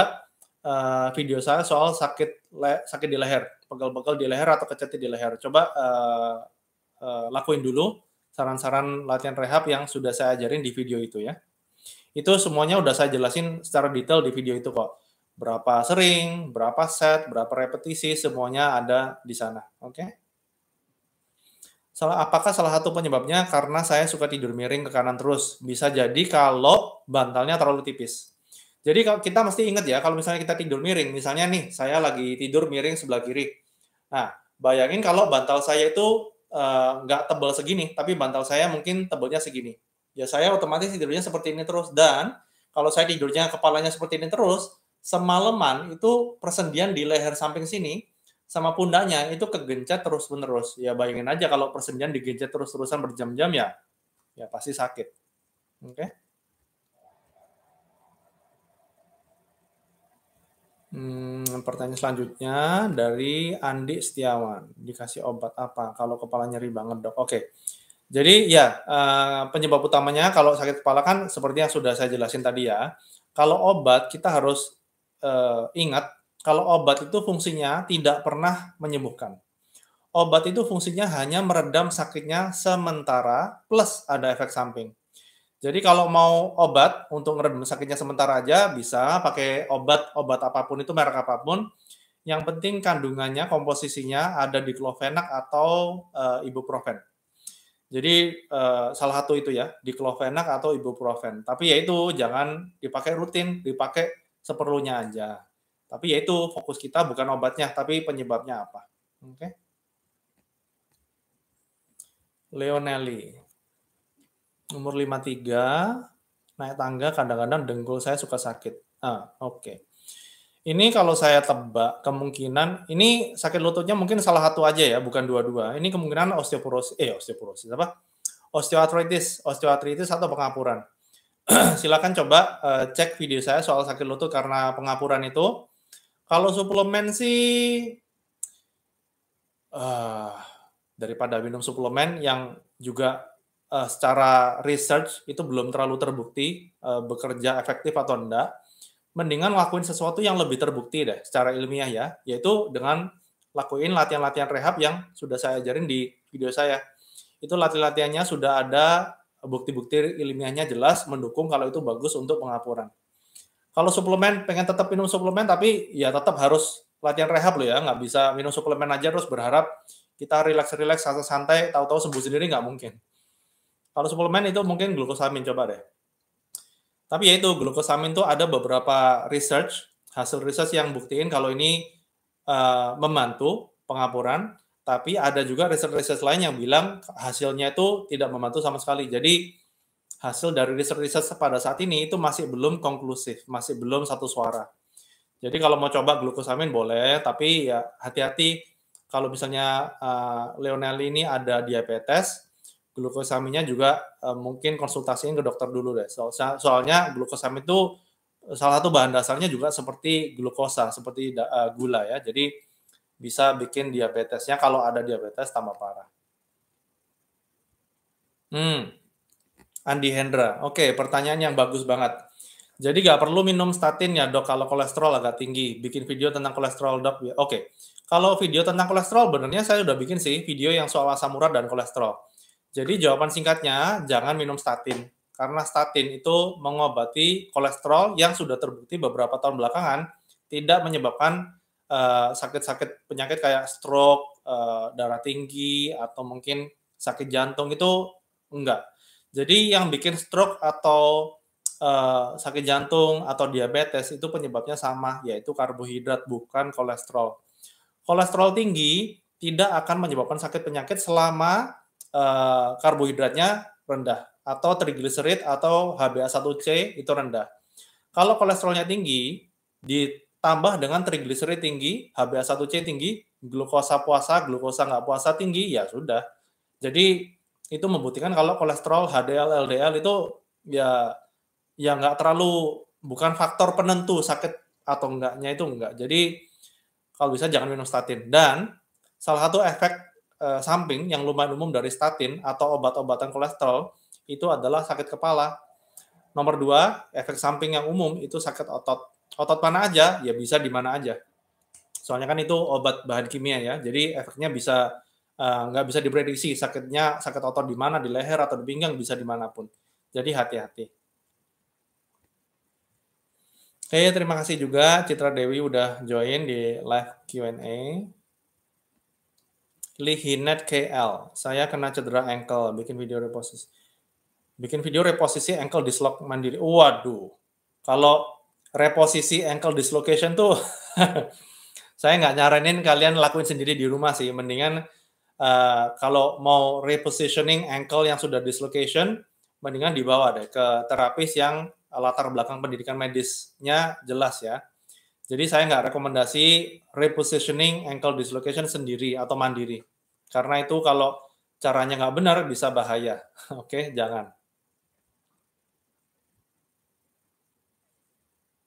uh, video saya soal sakit le sakit di leher, pegel-pegel di leher atau kecetit di leher. Coba uh, uh, lakuin dulu saran-saran latihan rehab yang sudah saya ajarin di video itu ya. Itu semuanya udah saya jelasin secara detail di video itu kok berapa sering, berapa set, berapa repetisi, semuanya ada di sana. Oke. Okay? apakah salah satu penyebabnya karena saya suka tidur miring ke kanan terus? Bisa jadi kalau bantalnya terlalu tipis. Jadi kalau kita mesti ingat ya, kalau misalnya kita tidur miring, misalnya nih saya lagi tidur miring sebelah kiri. Nah, bayangin kalau bantal saya itu eh, nggak uh, tebal segini, tapi bantal saya mungkin tebalnya segini. Ya saya otomatis tidurnya seperti ini terus dan kalau saya tidurnya kepalanya seperti ini terus, semalaman itu persendian di leher samping sini sama pundaknya itu kegencet terus-menerus. Ya bayangin aja kalau persendian digencet terus-terusan berjam-jam ya, ya pasti sakit. Oke. Okay? Hmm, pertanyaan selanjutnya dari Andi Setiawan. Dikasih obat apa kalau kepala nyeri banget dok? Oke. Okay. Jadi ya eh, penyebab utamanya kalau sakit kepala kan seperti yang sudah saya jelasin tadi ya. Kalau obat kita harus uh, ingat kalau obat itu fungsinya tidak pernah menyembuhkan. Obat itu fungsinya hanya meredam sakitnya sementara plus ada efek samping. Jadi kalau mau obat untuk meredam sakitnya sementara aja bisa pakai obat-obat apapun itu merek apapun. Yang penting kandungannya, komposisinya ada di klofenak atau e, ibuprofen. Jadi e, salah satu itu ya, di klofenak atau ibuprofen. Tapi yaitu jangan dipakai rutin, dipakai seperlunya aja. Tapi yaitu fokus kita bukan obatnya, tapi penyebabnya apa. Oke. Okay? Leonelli. Umur 53, naik tangga kadang-kadang dengkul saya suka sakit. Ah, oke. Okay. Ini kalau saya tebak kemungkinan ini sakit lututnya mungkin salah satu aja ya, bukan dua-dua. Ini kemungkinan osteoporosis eh osteoporosis apa? Osteoartritis, osteoartritis atau pengapuran. silakan coba uh, cek video saya soal sakit lutut karena pengapuran itu. Kalau suplemen sih uh, daripada minum suplemen yang juga uh, secara research itu belum terlalu terbukti uh, bekerja efektif atau enggak, mendingan lakuin sesuatu yang lebih terbukti deh secara ilmiah ya, yaitu dengan lakuin latihan-latihan rehab yang sudah saya ajarin di video saya. Itu latihan-latihannya sudah ada bukti-bukti ilmiahnya jelas mendukung kalau itu bagus untuk pengapuran. Kalau suplemen pengen tetap minum suplemen tapi ya tetap harus latihan rehab loh ya, nggak bisa minum suplemen aja terus berharap kita rileks-rileks, santai-santai tahu-tahu sembuh sendiri nggak mungkin. Kalau suplemen itu mungkin glukosamin coba deh. Tapi ya itu glukosamin tuh ada beberapa research hasil research yang buktiin kalau ini uh, membantu pengapuran tapi ada juga riset-riset lain yang bilang hasilnya itu tidak membantu sama sekali. Jadi hasil dari riset-riset pada saat ini itu masih belum konklusif, masih belum satu suara. Jadi kalau mau coba glukosamin boleh, tapi ya hati-hati kalau misalnya uh, eh, Leonel ini ada diabetes, glukosaminnya juga uh, mungkin konsultasiin ke dokter dulu deh. So, soalnya glukosamin itu salah satu bahan dasarnya juga seperti glukosa, seperti uh, gula ya. Jadi bisa bikin diabetesnya kalau ada diabetes tambah parah. Hmm. Andi Hendra. Oke, pertanyaan yang bagus banget. Jadi nggak perlu minum statin ya dok kalau kolesterol agak tinggi. Bikin video tentang kolesterol dok. Oke, ya, Oke, kalau video tentang kolesterol benernya saya udah bikin sih video yang soal asam urat dan kolesterol. Jadi jawaban singkatnya jangan minum statin karena statin itu mengobati kolesterol yang sudah terbukti beberapa tahun belakangan tidak menyebabkan Eh, sakit-sakit uh, penyakit kayak stroke, uh, darah tinggi, atau mungkin sakit jantung itu enggak. Jadi yang bikin stroke atau uh, sakit jantung atau diabetes itu penyebabnya sama, yaitu karbohidrat bukan kolesterol. Kolesterol tinggi tidak akan menyebabkan sakit penyakit selama uh, karbohidratnya rendah atau triglycerid atau HbA1c itu rendah. Kalau kolesterolnya tinggi di tambah dengan trigliserid tinggi, HbA1c tinggi, glukosa puasa, glukosa nggak puasa tinggi, ya sudah. Jadi itu membuktikan kalau kolesterol HDL, LDL itu ya ya nggak terlalu bukan faktor penentu sakit atau enggaknya itu enggak. Jadi kalau bisa jangan minum statin. Dan salah satu efek e, samping yang lumayan umum dari statin atau obat-obatan kolesterol itu adalah sakit kepala. Nomor dua, efek samping yang umum itu sakit otot otot mana aja ya bisa di mana aja soalnya kan itu obat bahan kimia ya jadi efeknya bisa eh, nggak uh, bisa diprediksi sakitnya sakit otot di mana di leher atau di pinggang bisa dimanapun jadi hati-hati oke okay, terima kasih juga Citra Dewi udah join di live Q&A Lihinet KL saya kena cedera ankle bikin video reposisi bikin video reposisi ankle dislok mandiri waduh kalau reposisi ankle dislocation tuh saya nggak nyaranin kalian lakuin sendiri di rumah sih. Mendingan uh, kalau mau repositioning ankle yang sudah dislocation, mendingan dibawa deh ke terapis yang latar belakang pendidikan medisnya jelas ya. Jadi saya nggak rekomendasi repositioning ankle dislocation sendiri atau mandiri. Karena itu kalau caranya nggak benar bisa bahaya. Oke, jangan.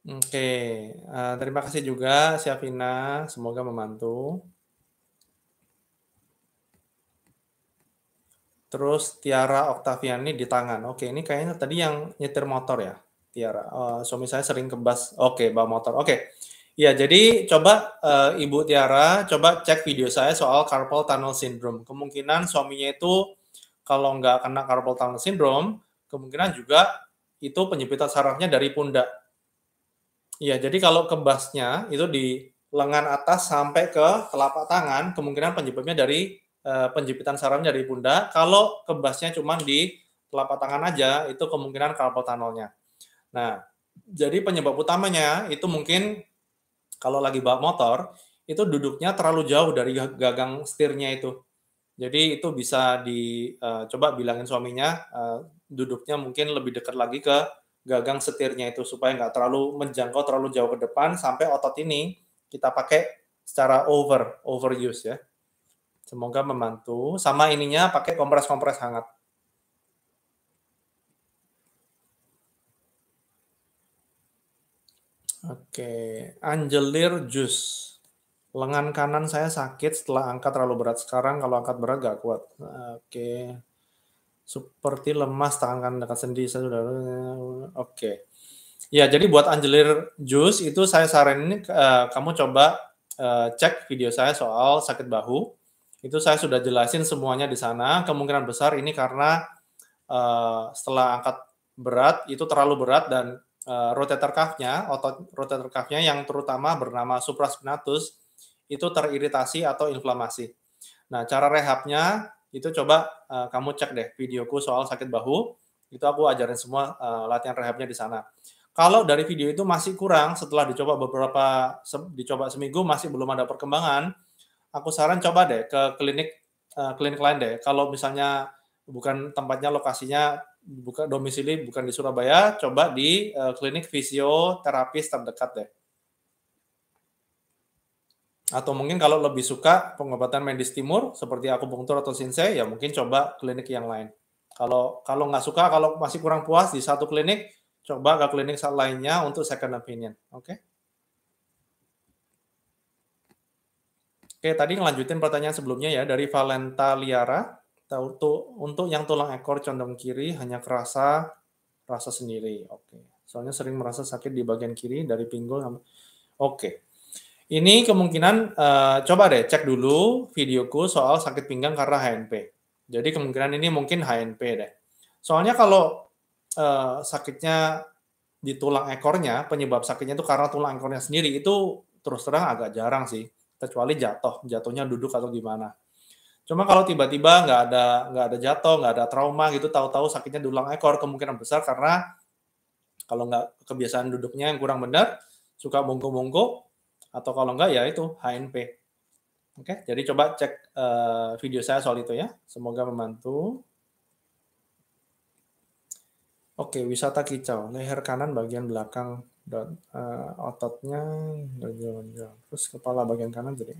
Oke, uh, terima kasih juga Syafina, semoga membantu. Terus Tiara Oktaviani di tangan. Oke, ini kayaknya tadi yang nyetir motor ya, Tiara. Uh, suami saya sering kebas. Oke, bawa motor. Oke. Ya, jadi coba uh, Ibu Tiara coba cek video saya soal carpal tunnel syndrome. Kemungkinan suaminya itu kalau nggak kena carpal tunnel syndrome, kemungkinan juga itu penyempitan sarafnya dari pundak Iya, jadi kalau kebasnya itu di lengan atas sampai ke telapak tangan, kemungkinan penyebabnya dari e, penjepitan saraf dari pundak. Kalau kebasnya cuma di telapak tangan aja, itu kemungkinan tunnelnya. Nah, jadi penyebab utamanya itu mungkin kalau lagi bawa motor, itu duduknya terlalu jauh dari gagang setirnya itu. Jadi itu bisa dicoba eh, uh, bilangin suaminya uh, duduknya mungkin lebih dekat lagi ke gagang setirnya itu supaya nggak terlalu menjangkau terlalu jauh ke depan sampai otot ini kita pakai secara over overuse ya. Semoga membantu. Sama ininya pakai kompres-kompres hangat. Oke, Angelir Jus. Lengan kanan saya sakit setelah angkat terlalu berat. Sekarang kalau angkat berat gak kuat. Oke, seperti lemas tangan kanan dekat sendi sudah Oke. Okay. Ya, jadi buat anjelir jus itu saya saranin uh, kamu coba uh, cek video saya soal sakit bahu. Itu saya sudah jelasin semuanya di sana. Kemungkinan besar ini karena uh, setelah angkat berat itu terlalu berat dan uh, rotator cuff-nya, otot rotator cuff yang terutama bernama supraspinatus itu teriritasi atau inflamasi. Nah, cara rehabnya itu coba uh, kamu cek deh videoku soal sakit bahu itu aku ajarin semua uh, latihan rehabnya di sana kalau dari video itu masih kurang setelah dicoba beberapa se dicoba seminggu masih belum ada perkembangan aku saran coba deh ke klinik uh, klinik lain deh kalau misalnya bukan tempatnya lokasinya bukan domisili bukan di Surabaya coba di uh, klinik fisioterapis terdekat deh atau mungkin kalau lebih suka pengobatan medis timur seperti akupunktur atau sinse ya mungkin coba klinik yang lain kalau kalau nggak suka kalau masih kurang puas di satu klinik coba ke klinik lainnya untuk second opinion oke okay? oke tadi ngelanjutin pertanyaan sebelumnya ya dari Valenta Liara untuk untuk yang tulang ekor condong kiri hanya kerasa rasa sendiri oke okay. soalnya sering merasa sakit di bagian kiri dari pinggul oke okay ini kemungkinan uh, coba deh cek dulu videoku soal sakit pinggang karena HNP. Jadi kemungkinan ini mungkin HNP deh. Soalnya kalau uh, sakitnya di tulang ekornya, penyebab sakitnya itu karena tulang ekornya sendiri itu terus terang agak jarang sih, kecuali jatuh, jatuhnya duduk atau gimana. Cuma kalau tiba-tiba nggak ada nggak ada jatuh, nggak ada trauma gitu, tahu-tahu sakitnya tulang ekor kemungkinan besar karena kalau nggak kebiasaan duduknya yang kurang benar, suka bongko-bongko, atau kalau enggak ya itu HNP. Oke, jadi coba cek uh, video saya soal itu ya. Semoga membantu. Oke, wisata kicau, leher kanan bagian belakang dan uh, ototnya jalan-jalan. Terus kepala bagian kanan jadi.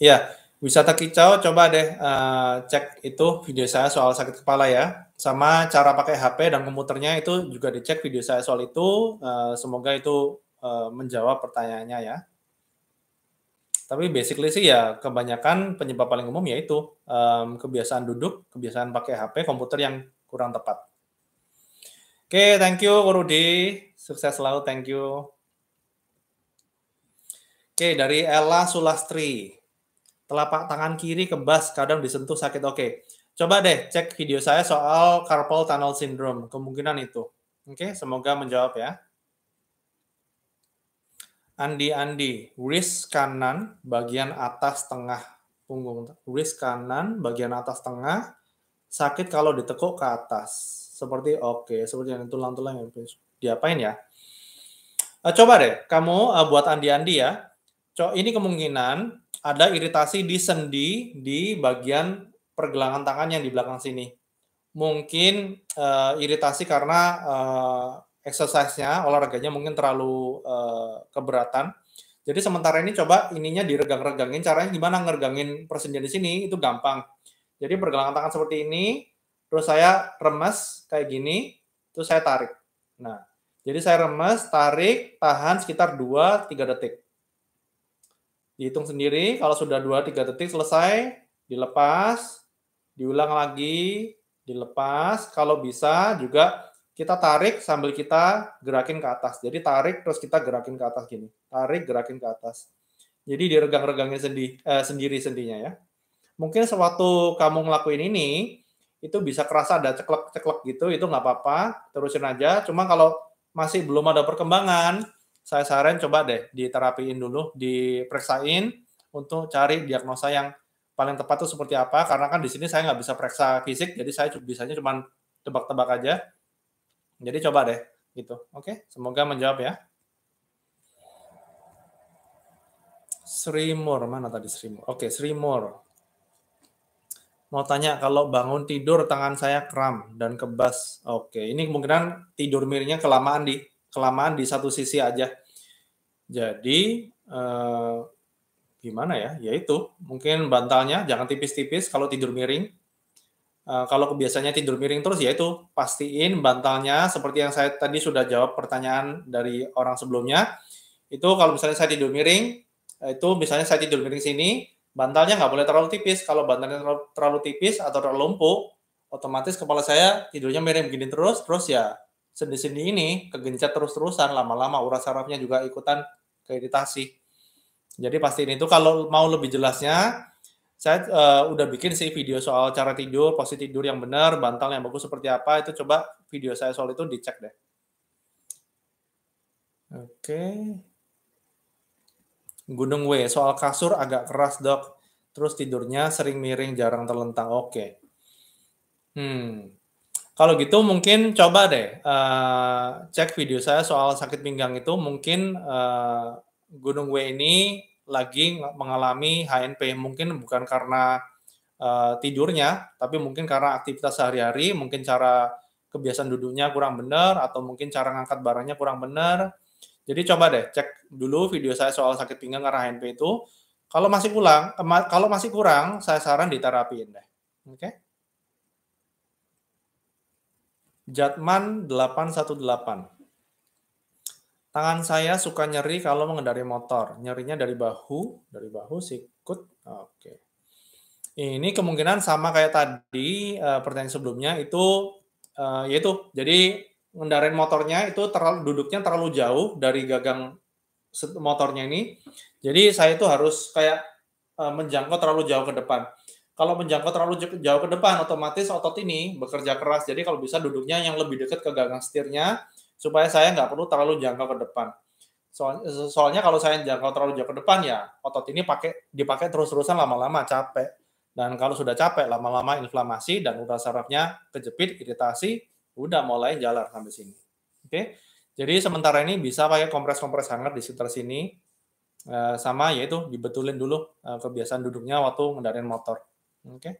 Ya, wisata kicau coba deh uh, cek itu video saya soal sakit kepala ya. Sama cara pakai HP dan komputernya itu juga dicek video saya soal itu. Uh, semoga itu Eh, menjawab pertanyaannya ya. Tapi basically sih ya kebanyakan penyebab paling umum yaitu um, kebiasaan duduk, kebiasaan pakai HP, komputer yang kurang tepat. Oke, okay, thank you Rudi. Sukses selalu, thank you. Oke, okay, dari Ella Sulastri. Telapak tangan kiri kebas, kadang disentuh sakit. Oke, okay. coba deh cek video saya soal carpal tunnel syndrome. Kemungkinan itu. Oke, okay, semoga menjawab ya. Andi-andi, wrist kanan bagian atas tengah punggung. Wrist kanan bagian atas tengah, sakit kalau ditekuk ke atas. Seperti oke, okay, seperti yang tulang-tulang yang diapain ya. Uh, coba deh, kamu eh, buat andi-andi ya. Co ini kemungkinan ada iritasi di sendi di bagian pergelangan tangan yang di belakang sini. Mungkin uh, iritasi karena uh, exercise-nya, olahraganya mungkin terlalu uh, keberatan. Jadi sementara ini coba ininya diregang-regangin. Caranya gimana ngeregangin persendian di sini itu gampang. Jadi pergelangan tangan seperti ini, terus saya remes kayak gini, terus saya tarik. Nah, jadi saya remes, tarik, tahan sekitar 2-3 detik. Dihitung sendiri, kalau sudah 2-3 detik selesai, dilepas, diulang lagi, dilepas. Kalau bisa juga kita tarik sambil kita gerakin ke atas. Jadi tarik terus kita gerakin ke atas gini. Tarik gerakin ke atas. Jadi diregang-regangin sendi, eh, sendiri sendinya ya. Mungkin sewaktu kamu ngelakuin ini, itu bisa kerasa ada ceklek-ceklek gitu, itu nggak apa-apa, terusin aja. Cuma kalau masih belum ada perkembangan, saya saran coba deh diterapiin dulu, diperiksain untuk cari diagnosa yang paling tepat itu seperti apa. Karena kan di sini saya nggak bisa periksa fisik, jadi saya bisanya cuma tebak-tebak aja jadi coba deh gitu. Oke, semoga menjawab ya. Sri Srimur, mana tadi Sri Srimur? Oke, Sri Srimur. Mau tanya kalau bangun tidur tangan saya kram dan kebas. Oke, ini kemungkinan tidur miringnya kelamaan di kelamaan di satu sisi aja. Jadi eh, gimana ya? Yaitu mungkin bantalnya jangan tipis-tipis kalau tidur miring. Eh, kalau kebiasaannya tidur miring terus, ya itu pastiin bantalnya seperti yang saya tadi sudah jawab pertanyaan dari orang sebelumnya. Itu kalau misalnya saya tidur miring, eh, itu misalnya saya tidur miring sini, bantalnya nggak boleh terlalu tipis. Kalau bantalnya terlalu, terlalu tipis atau terlalu lumpuh, otomatis kepala saya tidurnya miring begini terus, terus ya sendi-sendi ini kegencet terus-terusan, lama-lama urat sarafnya juga ikutan keiritasi. Jadi pastiin itu kalau mau lebih jelasnya, saya uh, udah bikin sih video soal cara tidur, posisi tidur yang benar, bantal yang bagus seperti apa, itu coba video saya soal itu dicek deh. Oke. Gunung W, soal kasur agak keras dok, terus tidurnya sering miring, jarang terlentang. Oke. Hmm. Kalau gitu mungkin coba deh uh, cek video saya soal sakit pinggang itu, mungkin uh, Gunung W ini lagi mengalami HNP mungkin bukan karena uh, tidurnya tapi mungkin karena aktivitas sehari-hari mungkin cara kebiasaan duduknya kurang benar atau mungkin cara ngangkat barangnya kurang benar jadi coba deh cek dulu video saya soal sakit pinggang karena HNP itu kalau masih kurang eh, kalau masih kurang saya saran diterapiin deh oke okay? Jatman 818 Tangan saya suka nyeri kalau mengendarai motor. Nyerinya dari bahu, dari bahu sikut. Oke. Ini kemungkinan sama kayak tadi eh, pertanyaan sebelumnya itu eh, yaitu jadi mengendarai motornya itu terlalu duduknya terlalu jauh dari gagang motornya ini. Jadi saya itu harus kayak eh, menjangkau terlalu jauh ke depan. Kalau menjangkau terlalu jauh ke depan otomatis otot ini bekerja keras. Jadi kalau bisa duduknya yang lebih dekat ke gagang setirnya supaya saya nggak perlu terlalu jangkau ke depan. Soalnya, soalnya kalau saya jangkau terlalu jauh ke depan ya otot ini pakai dipakai terus-terusan lama-lama capek. Dan kalau sudah capek lama-lama inflamasi dan udah sarafnya kejepit, iritasi, udah mulai jalar sampai sini. Oke. Okay? Jadi sementara ini bisa pakai kompres-kompres hangat di sekitar sini. Eh, sama yaitu dibetulin dulu eh, kebiasaan duduknya waktu ngendarin motor. Oke. Okay?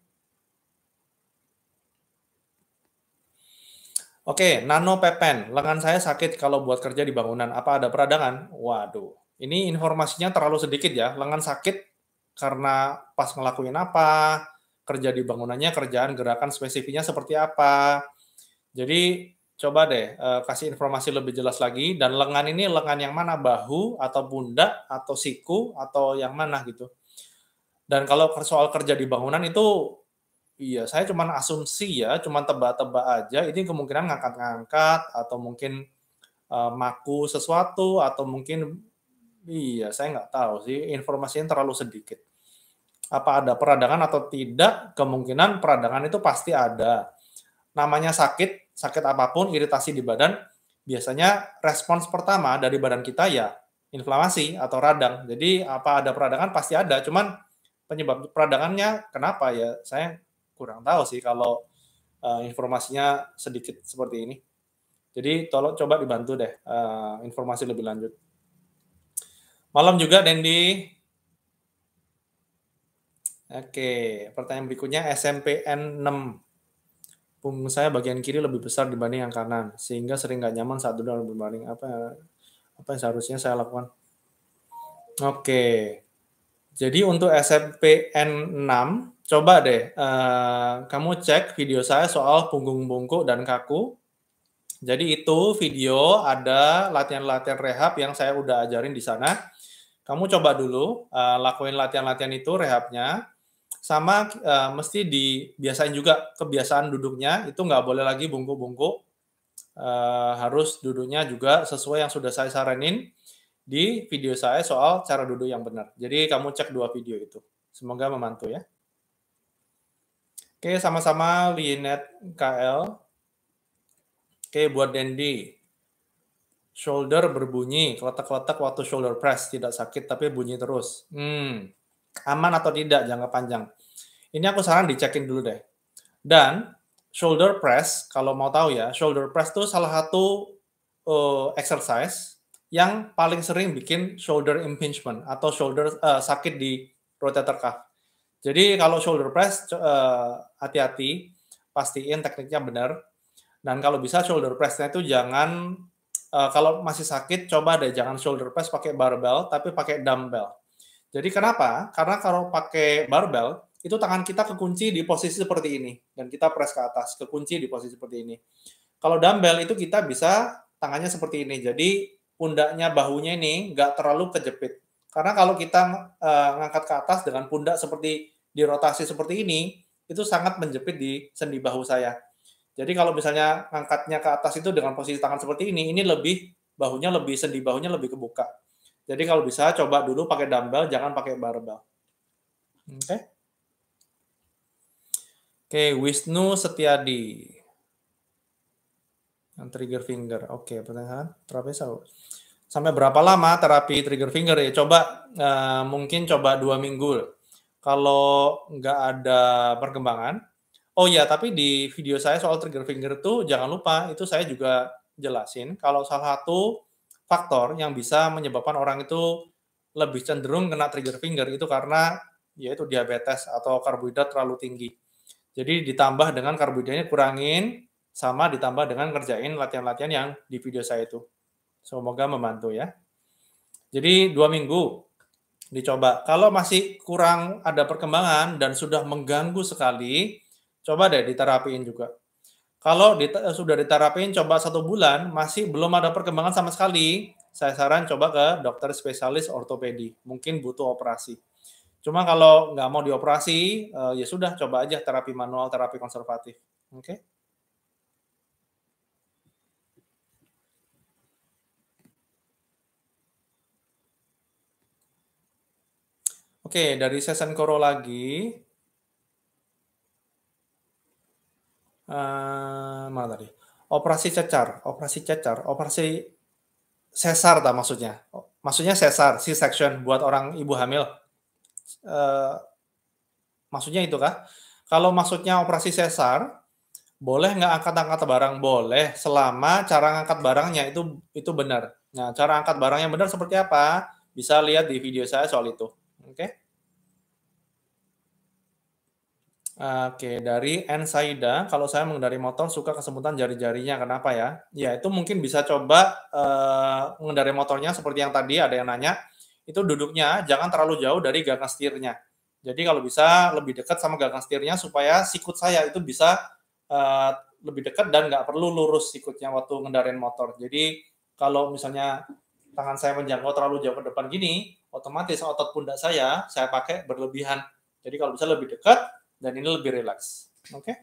Oke, nano pepen. Lengan saya sakit kalau buat kerja di bangunan. Apa ada peradangan? Waduh, ini informasinya terlalu sedikit ya. Lengan sakit karena pas ngelakuin apa, kerja di bangunannya, kerjaan, gerakan spesifiknya seperti apa. Jadi coba deh eh, kasih informasi lebih jelas lagi. Dan lengan ini lengan yang mana? Bahu atau bunda atau siku atau yang mana gitu. Dan kalau soal kerja di bangunan itu Iya, saya cuma asumsi ya, cuma tebak-tebak aja. Ini kemungkinan ngangkat-ngangkat atau mungkin uh, maku sesuatu atau mungkin iya, saya nggak tahu sih. Informasinya terlalu sedikit. Apa ada peradangan atau tidak? Kemungkinan peradangan itu pasti ada. Namanya sakit, sakit apapun, iritasi di badan, biasanya respons pertama dari badan kita ya inflamasi atau radang. Jadi apa ada peradangan pasti ada, cuman penyebab peradangannya kenapa ya saya kurang tahu sih kalau uh, informasinya sedikit seperti ini. Jadi tolong coba dibantu deh uh, informasi lebih lanjut. Malam juga Dendi. Oke, pertanyaan berikutnya SMPN 6. Punggung saya bagian kiri lebih besar dibanding yang kanan, sehingga sering nggak nyaman saat duduk berbaring. apa apa yang seharusnya saya lakukan. Oke. Jadi untuk SMPN 6 Coba deh, uh, kamu cek video saya soal punggung bungkuk dan kaku. Jadi itu video ada latihan-latihan rehab yang saya udah ajarin di sana. Kamu coba dulu uh, lakuin latihan-latihan itu rehabnya, sama uh, mesti dibiasain juga kebiasaan duduknya itu nggak boleh lagi bungkuk-bungkuk, uh, harus duduknya juga sesuai yang sudah saya saranin di video saya soal cara duduk yang benar. Jadi kamu cek dua video itu, semoga membantu ya. Oke, sama-sama Linet KL. Oke, buat Dendi. Shoulder berbunyi, keletak-keletak waktu shoulder press, tidak sakit tapi bunyi terus. Hmm, aman atau tidak jangka panjang? Ini aku saran dicekin dulu deh. Dan shoulder press, kalau mau tahu ya, shoulder press itu salah satu uh, exercise yang paling sering bikin shoulder impingement atau shoulder uh, sakit di rotator cuff. Jadi kalau shoulder press eh, hati-hati, uh, pastiin tekniknya benar. Dan kalau bisa shoulder pressnya itu jangan uh, kalau masih sakit coba deh jangan shoulder press pakai barbell tapi pakai dumbbell. Jadi kenapa? Karena kalau pakai barbell itu tangan kita kekunci di posisi seperti ini dan kita press ke atas kekunci di posisi seperti ini. Kalau dumbbell itu kita bisa tangannya seperti ini. Jadi pundaknya bahunya ini nggak terlalu kejepit. Karena kalau kita uh, ngangkat ke atas dengan pundak seperti di rotasi seperti ini itu sangat menjepit di sendi bahu saya. Jadi kalau misalnya angkatnya ke atas itu dengan posisi tangan seperti ini, ini lebih bahunya lebih sendi bahunya lebih kebuka. Jadi kalau bisa coba dulu pakai dumbbell, jangan pakai barbell Oke. Okay. Oke, okay, Wisnu Setiadi. Yang trigger finger. Oke, okay, pertanyaan terapi sahur. Sampai berapa lama terapi trigger finger ya? Coba uh, mungkin coba dua minggu kalau nggak ada perkembangan. Oh ya, tapi di video saya soal trigger finger itu jangan lupa itu saya juga jelasin kalau salah satu faktor yang bisa menyebabkan orang itu lebih cenderung kena trigger finger itu karena yaitu diabetes atau karbohidrat terlalu tinggi. Jadi ditambah dengan karbohidratnya kurangin sama ditambah dengan ngerjain latihan-latihan yang di video saya itu. Semoga membantu ya. Jadi dua minggu dicoba. Kalau masih kurang ada perkembangan dan sudah mengganggu sekali, coba deh diterapiin juga. Kalau di, eh, sudah diterapiin coba satu bulan masih belum ada perkembangan sama sekali, saya saran coba ke dokter spesialis ortopedi. Mungkin butuh operasi. Cuma kalau nggak mau dioperasi, eh, ya sudah coba aja terapi manual, terapi konservatif. Oke. Okay? Oke, dari season Koro lagi. Uh, mana tadi? Operasi cecar, operasi cecar, operasi sesar tak maksudnya? Maksudnya sesar, C-section buat orang ibu hamil. Uh, maksudnya itu kah? Kalau maksudnya operasi sesar, boleh nggak angkat-angkat barang? Boleh, selama cara angkat barangnya itu itu benar. Nah, cara angkat barang yang benar seperti apa? Bisa lihat di video saya soal itu. Okay? Oke, dari Syida kalau saya mengendari motor suka kesemutan jari-jarinya, kenapa ya? Ya, itu mungkin bisa coba uh, mengendari motornya seperti yang tadi ada yang nanya, itu duduknya jangan terlalu jauh dari gagang setirnya. Jadi kalau bisa lebih dekat sama gagang setirnya supaya sikut saya itu bisa uh, lebih dekat dan nggak perlu lurus sikutnya waktu ngendarain motor. Jadi kalau misalnya tangan saya menjangkau terlalu jauh ke depan gini, otomatis otot pundak saya saya pakai berlebihan. Jadi kalau bisa lebih dekat, dan ini lebih relax. Oke? Okay?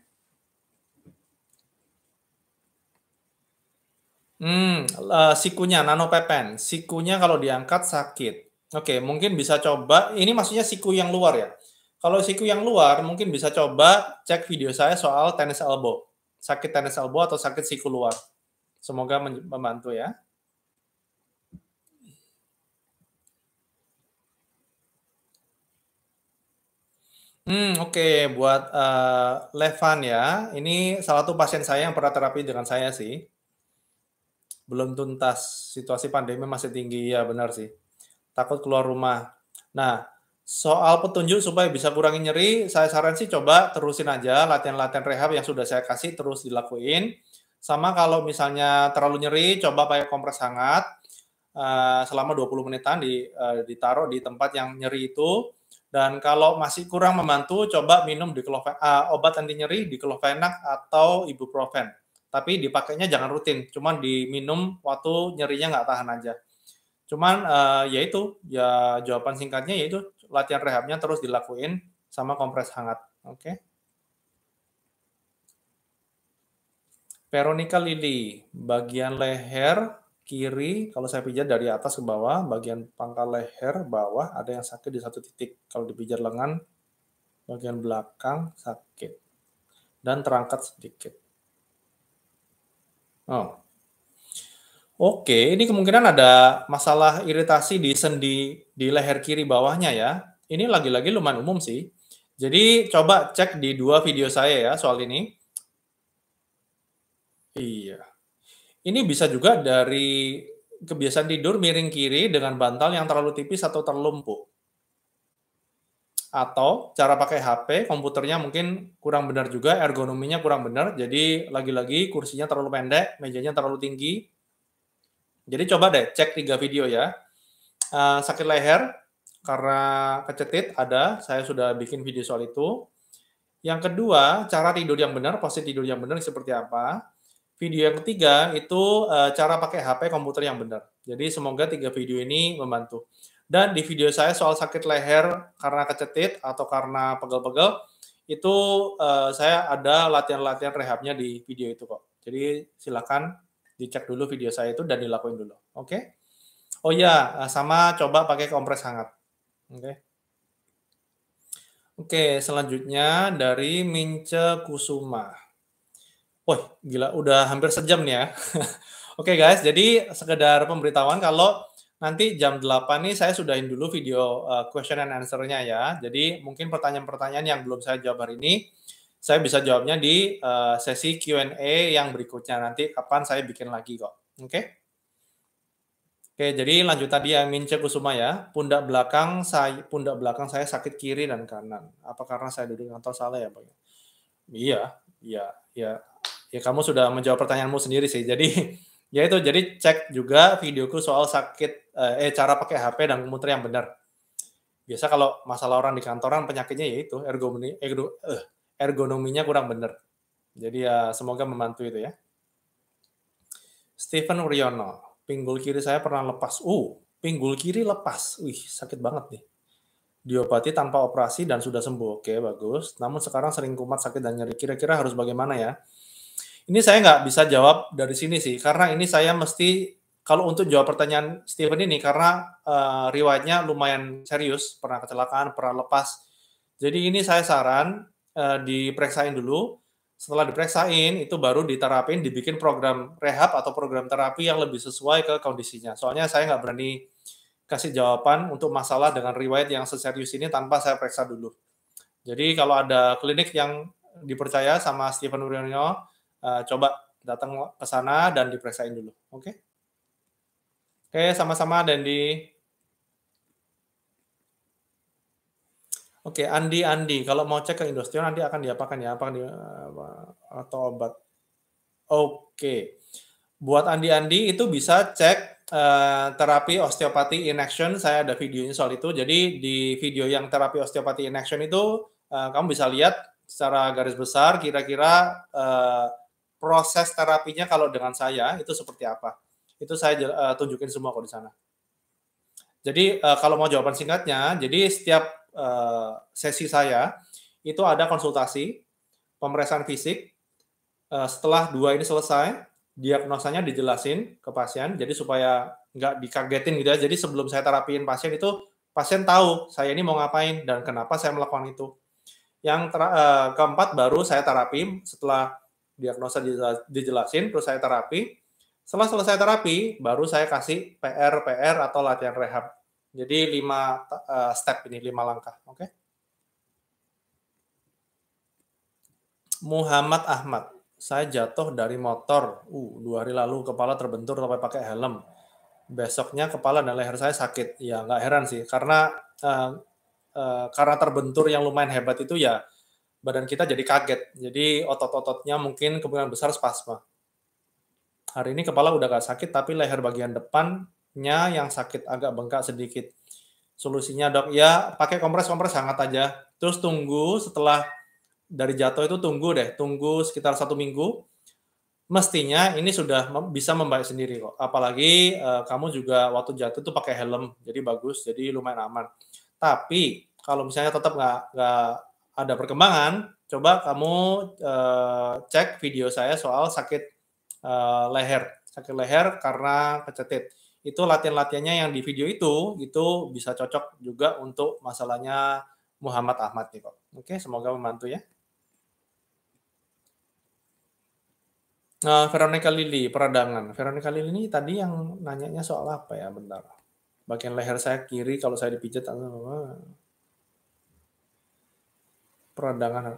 Hmm, uh, sikunya nano pepen. Sikunya kalau diangkat sakit. Oke, okay, mungkin bisa coba. Ini maksudnya siku yang luar ya. Kalau siku yang luar, mungkin bisa coba cek video saya soal tenis elbow. Sakit tenis elbow atau sakit siku luar. Semoga membantu ya. Hmm, oke okay. buat uh, Levan ya. Ini salah satu pasien saya yang pernah terapi dengan saya sih. Belum tuntas, situasi pandemi masih tinggi ya benar sih. Takut keluar rumah. Nah, soal petunjuk supaya bisa kurangi nyeri, saya saran sih coba terusin aja latihan-latihan rehab yang sudah saya kasih terus dilakuin. Sama kalau misalnya terlalu nyeri, coba pakai kompres hangat uh, selama 20 menitan di uh, ditaruh di tempat yang nyeri itu dan kalau masih kurang membantu, coba minum di uh, eh, obat anti nyeri di Clofenac atau ibuprofen. Tapi dipakainya jangan rutin, cuman diminum waktu nyerinya nggak tahan aja. Cuman uh, ya itu, ya jawaban singkatnya yaitu latihan rehabnya terus dilakuin sama kompres hangat. Oke. Okay. Veronica Lili, bagian leher kiri kalau saya pijat dari atas ke bawah bagian pangkal leher bawah ada yang sakit di satu titik kalau dipijat lengan bagian belakang sakit dan terangkat sedikit oh oke ini kemungkinan ada masalah iritasi di sendi di leher kiri bawahnya ya ini lagi-lagi lumayan umum sih jadi coba cek di dua video saya ya soal ini iya ini bisa juga dari kebiasaan tidur miring kiri dengan bantal yang terlalu tipis atau terlumpuh. Atau cara pakai HP, komputernya mungkin kurang benar juga, ergonominya kurang benar, jadi lagi-lagi kursinya terlalu pendek, mejanya terlalu tinggi. Jadi coba deh cek tiga video ya. Eh, sakit leher karena kecetit ada, saya sudah bikin video soal itu. Yang kedua, cara tidur yang benar, posisi tidur yang benar seperti apa? Video yang ketiga itu uh, cara pakai HP komputer yang benar. Jadi semoga tiga video ini membantu. Dan di video saya soal sakit leher karena kecetit atau karena pegel-pegel, itu uh, saya ada latihan-latihan rehabnya di video itu kok. Jadi silakan dicek dulu video saya itu dan dilakuin dulu. Oke? Okay? Oh ya, sama coba pakai kompres hangat. Oke. Okay. Oke, okay, selanjutnya dari Mince Kusuma. Wah, gila udah hampir sejam nih ya. Oke okay guys, jadi sekedar pemberitahuan kalau nanti jam 8 nih saya sudahin dulu video uh, question and answer-nya ya. Jadi mungkin pertanyaan-pertanyaan yang belum saya jawab hari ini saya bisa jawabnya di uh, sesi Q&A yang berikutnya nanti kapan saya bikin lagi kok. Oke. Okay? Oke, jadi lanjut tadi yang Mince Kusuma ya. Pundak belakang saya pundak belakang saya sakit kiri dan kanan. Apa karena saya duduk atau salah ya, Pak? Iya, iya, iya ya kamu sudah menjawab pertanyaanmu sendiri sih. Jadi ya itu jadi cek juga videoku soal sakit eh, eh cara pakai HP dan komputer yang benar. Biasa kalau masalah orang di kantoran penyakitnya yaitu ergonomi eh, ergonominya kurang benar. Jadi ya semoga membantu itu ya. Stephen Uriono, pinggul kiri saya pernah lepas. Uh, pinggul kiri lepas. Wih, sakit banget nih. Diobati tanpa operasi dan sudah sembuh. Oke, bagus. Namun sekarang sering kumat, sakit, dan nyeri. Kira-kira harus bagaimana ya? Ini saya nggak bisa jawab dari sini sih, karena ini saya mesti kalau untuk jawab pertanyaan Steven ini karena uh, riwayatnya lumayan serius, pernah kecelakaan, pernah lepas. Jadi ini saya saran uh, diperiksain dulu. Setelah diperiksain itu baru diterapin, dibikin program rehab atau program terapi yang lebih sesuai ke kondisinya. Soalnya saya nggak berani kasih jawaban untuk masalah dengan riwayat yang seserius ini tanpa saya periksa dulu. Jadi kalau ada klinik yang dipercaya sama Steven Wuryono uh, coba datang ke sana dan diperiksain dulu. Oke? Okay? Oke, okay, sama-sama Dendi. Oke, okay, Andi, Andi. Kalau mau cek ke Indostion, nanti akan diapakan ya? Apa, eh, atau obat? Oke. Okay. Buat Andi-Andi itu bisa cek uh, terapi osteopati in action. Saya ada videonya soal itu. Jadi di video yang terapi osteopati in action itu, uh, kamu bisa lihat secara garis besar kira-kira uh, proses terapinya kalau dengan saya itu seperti apa. Itu saya uh, tunjukin semua kok di sana. Jadi uh, kalau mau jawaban singkatnya, jadi setiap uh, sesi saya itu ada konsultasi, pemeriksaan fisik. Uh, setelah dua ini selesai, diagnosanya dijelasin ke pasien, jadi supaya nggak dikagetin gitu ya. Jadi sebelum saya terapiin pasien itu, pasien tahu saya ini mau ngapain dan kenapa saya melakukan itu. Yang uh, keempat baru saya terapi setelah diagnosa dijelasin, terus saya terapi. Setelah selesai terapi, baru saya kasih PR, PR atau latihan rehab. Jadi lima eh, step ini, lima langkah. Oke. Okay? Muhammad Ahmad, saya jatuh dari motor. Uh, dua hari lalu kepala terbentur sampai pakai helm. Besoknya kepala dan leher saya sakit. Ya nggak heran sih, karena uh, uh, karena terbentur yang lumayan hebat itu ya badan kita jadi kaget. Jadi otot-ototnya mungkin kemungkinan besar spasma. Hari ini kepala udah gak sakit, tapi leher bagian depannya yang sakit agak bengkak sedikit. Solusinya dok, ya pakai kompres-kompres hangat aja. Terus tunggu setelah dari jatuh itu tunggu deh, tunggu sekitar satu minggu. Mestinya ini sudah bisa membaik sendiri kok. Apalagi eh, kamu juga waktu jatuh tuh pakai helm, jadi bagus, jadi lumayan aman. Tapi kalau misalnya tetap nggak ada perkembangan, coba kamu uh, cek video saya soal sakit uh, leher, sakit leher karena kecetit. Itu latihan-latihannya yang di video itu, itu bisa cocok juga untuk masalahnya Muhammad Ahmad nih kok. Oke, semoga membantu ya. Nah, Veronica Lili, peradangan. Veronica Lili ini tadi yang nanyanya soal apa ya? Bentar. Bagian leher saya kiri kalau saya dipijat peradangan.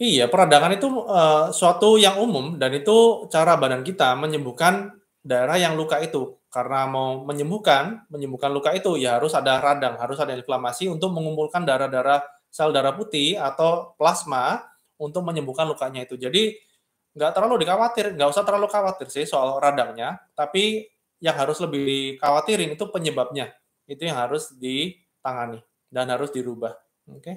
Iya, peradangan itu uh, suatu yang umum dan itu cara badan kita menyembuhkan daerah yang luka itu. Karena mau menyembuhkan, menyembuhkan luka itu ya harus ada radang, harus ada inflamasi untuk mengumpulkan darah-darah sel darah putih atau plasma untuk menyembuhkan lukanya itu. Jadi nggak terlalu dikhawatir, nggak usah terlalu khawatir sih soal radangnya, tapi yang harus lebih dikhawatirin itu penyebabnya. Itu yang harus ditangani dan harus dirubah. Oke. Okay?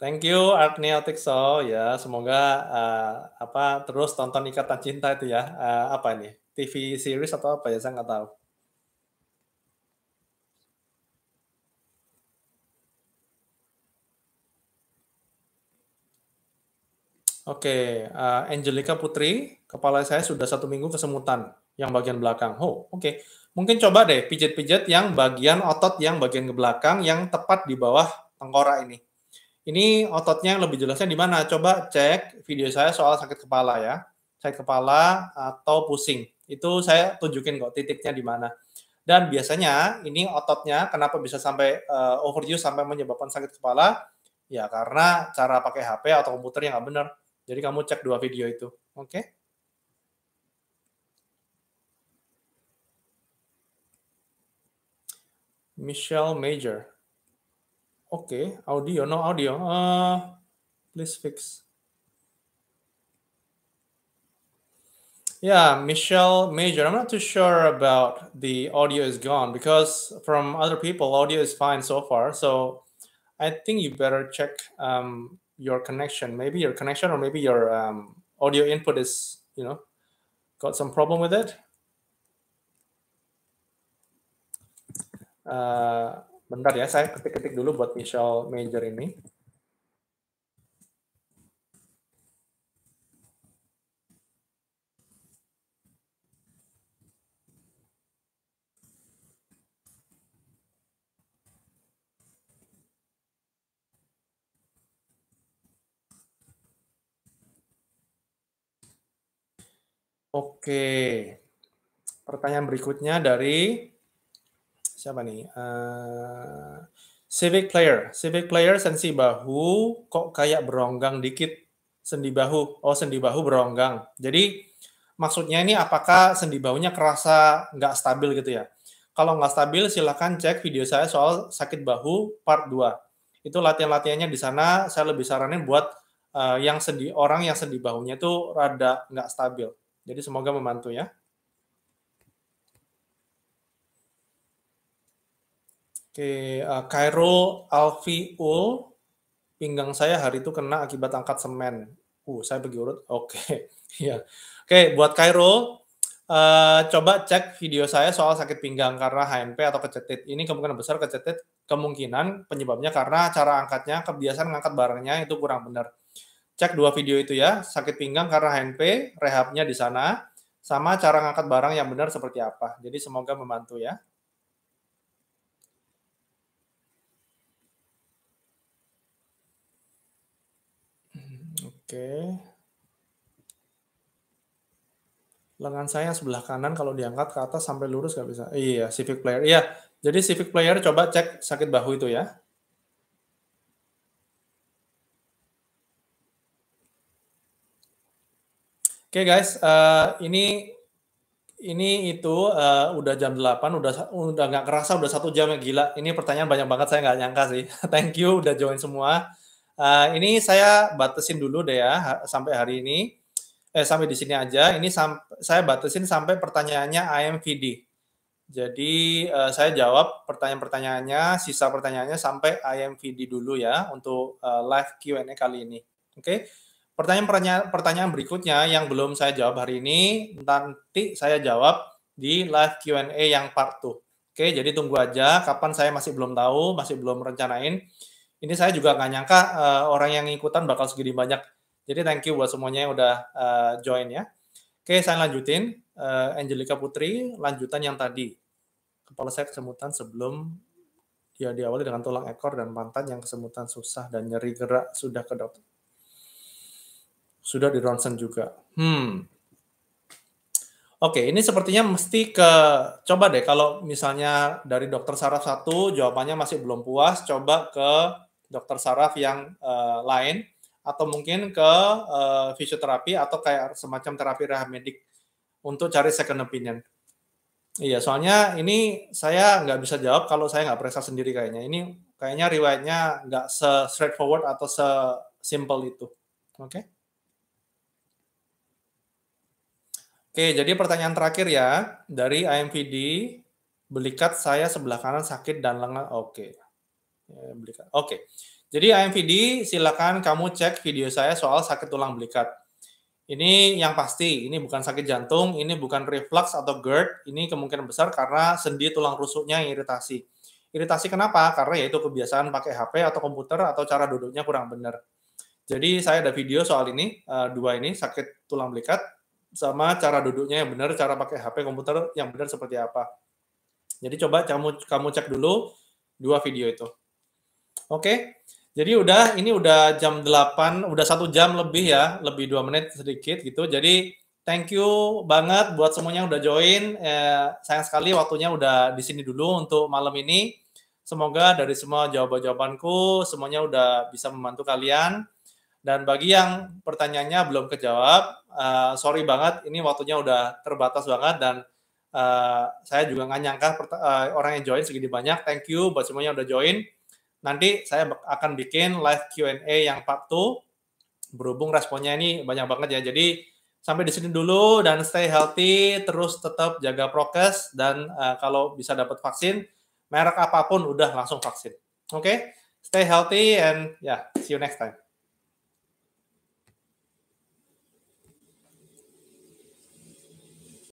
Thank you Agnia Tikso ya. Semoga uh, apa terus tonton Ikatan Cinta itu ya. Uh, apa ini? TV series atau apa ya? Saya nggak tahu. Oke, okay, uh, eh, Angelica Putri, kepala saya sudah satu minggu kesemutan yang bagian belakang. Oh, oke. Okay. Mungkin coba deh pijat-pijat yang bagian otot yang bagian ke belakang yang tepat di bawah tengkorak ini. Ini ototnya yang lebih jelasnya di mana? Coba cek video saya soal sakit kepala ya. Sakit kepala atau pusing. Itu saya tunjukin kok titiknya di mana. Dan biasanya ini ototnya kenapa bisa sampai uh, eh, overuse sampai menyebabkan sakit kepala? Ya karena cara pakai HP atau komputer yang nggak benar. Jadi kamu cek dua video itu. Oke? Okay? Michelle Major. Okay, audio, no audio. Uh, please fix. Yeah, Michelle Major. I'm not too sure about the audio is gone because from other people, audio is fine so far. So I think you better check um, your connection. Maybe your connection or maybe your um, audio input is, you know, got some problem with it. Uh, Bentar ya, saya ketik-ketik dulu buat Michelle Major ini. Oke, pertanyaan berikutnya dari siapa nih? Uh, civic player, civic player sensi bahu kok kayak beronggang dikit sendi bahu. Oh sendi bahu beronggang. Jadi maksudnya ini apakah sendi bahunya kerasa nggak stabil gitu ya? Kalau nggak stabil silahkan cek video saya soal sakit bahu part 2. Itu latihan-latihannya di sana saya lebih saranin buat uh, yang sendi orang yang sendi bahunya itu rada nggak stabil. Jadi semoga membantu ya. Oke, uh, eh, Khairul Ul, pinggang saya hari itu kena akibat angkat semen. Uh, saya pergi urut. Oke, okay. ya. Yeah. Oke, okay, buat Cairo, uh, eh, coba cek video saya soal sakit pinggang karena HNP atau kecetit. Ini kemungkinan besar kecetit, kemungkinan penyebabnya karena cara angkatnya, kebiasaan ngangkat barangnya itu kurang benar. Cek dua video itu ya, sakit pinggang karena HNP, rehabnya di sana, sama cara ngangkat barang yang benar seperti apa. Jadi semoga membantu ya. Oke. Lengan saya sebelah kanan kalau diangkat ke atas sampai lurus gak bisa. Iya, civic player. Iya, jadi civic player coba cek sakit bahu itu ya. Oke okay guys, uh, ini ini itu uh, udah jam 8, udah udah nggak kerasa udah satu jam ya gila. Ini pertanyaan banyak banget saya nggak nyangka sih. Thank you udah join semua. Eh, ini saya batasin dulu deh ya sampai hari ini. Eh sampai di sini aja. Ini saya batasin sampai pertanyaannya IMVD. Jadi uh, saya jawab pertanyaan-pertanyaannya, sisa pertanyaannya sampai IMVD dulu ya untuk uh, live Q&A kali ini. Oke. Okay? Pertanyaan-pertanyaan berikutnya yang belum saya jawab hari ini nanti saya jawab di live Q&A yang part 2. Oke, jadi tunggu aja kapan saya masih belum tahu, masih belum rencanain ini saya juga nggak nyangka uh, orang yang ikutan bakal segini banyak. Jadi thank you buat semuanya yang udah uh, join ya. Oke, saya lanjutin. Uh, eh, Angelica Putri, lanjutan yang tadi. Kepala saya kesemutan sebelum dia diawali dengan tulang ekor dan pantat yang kesemutan susah dan nyeri gerak sudah ke dokter. Sudah di ronsen juga. Hmm, Oke, ini sepertinya mesti ke coba deh kalau misalnya dari dokter saraf satu jawabannya masih belum puas, coba ke dokter saraf yang uh, lain atau mungkin ke uh, fisioterapi atau kayak semacam terapi rehab medik untuk cari second opinion. Iya, soalnya ini saya nggak bisa jawab kalau saya nggak periksa sendiri kayaknya. Ini kayaknya riwayatnya nggak se straightforward atau se simple itu. Oke. Okay? Oke, jadi pertanyaan terakhir ya dari IMVD belikat saya sebelah kanan sakit dan lengan. Oke. Ya, belikat. Oke. Jadi IMVD silakan kamu cek video saya soal sakit tulang belikat. Ini yang pasti, ini bukan sakit jantung, ini bukan reflux atau GERD, ini kemungkinan besar karena sendi tulang rusuknya yang iritasi. Iritasi kenapa? Karena yaitu kebiasaan pakai HP atau komputer atau cara duduknya kurang benar. Jadi saya ada video soal ini, eh, dua ini, sakit tulang belikat sama cara duduknya yang benar, cara pakai HP komputer yang benar seperti apa. Jadi coba kamu kamu cek dulu dua video itu. Oke. Jadi udah ini udah jam 8, udah satu jam lebih ya, lebih dua menit sedikit gitu. Jadi thank you banget buat semuanya yang udah join. Eh, sayang sekali waktunya udah di sini dulu untuk malam ini. Semoga dari semua jawaban-jawabanku semuanya udah bisa membantu kalian. Dan bagi yang pertanyaannya belum kejawab, uh, sorry banget, ini waktunya udah terbatas banget dan uh, saya juga nggak nyangka uh, orang yang join segini banyak. Thank you buat semuanya udah join. Nanti saya akan bikin live Q&A yang part 2. Berhubung responnya ini banyak banget ya. Jadi sampai di sini dulu dan stay healthy, terus tetap jaga prokes dan uh, kalau bisa dapat vaksin merek apapun udah langsung vaksin. Oke? Okay? Stay healthy and yeah, see you next time.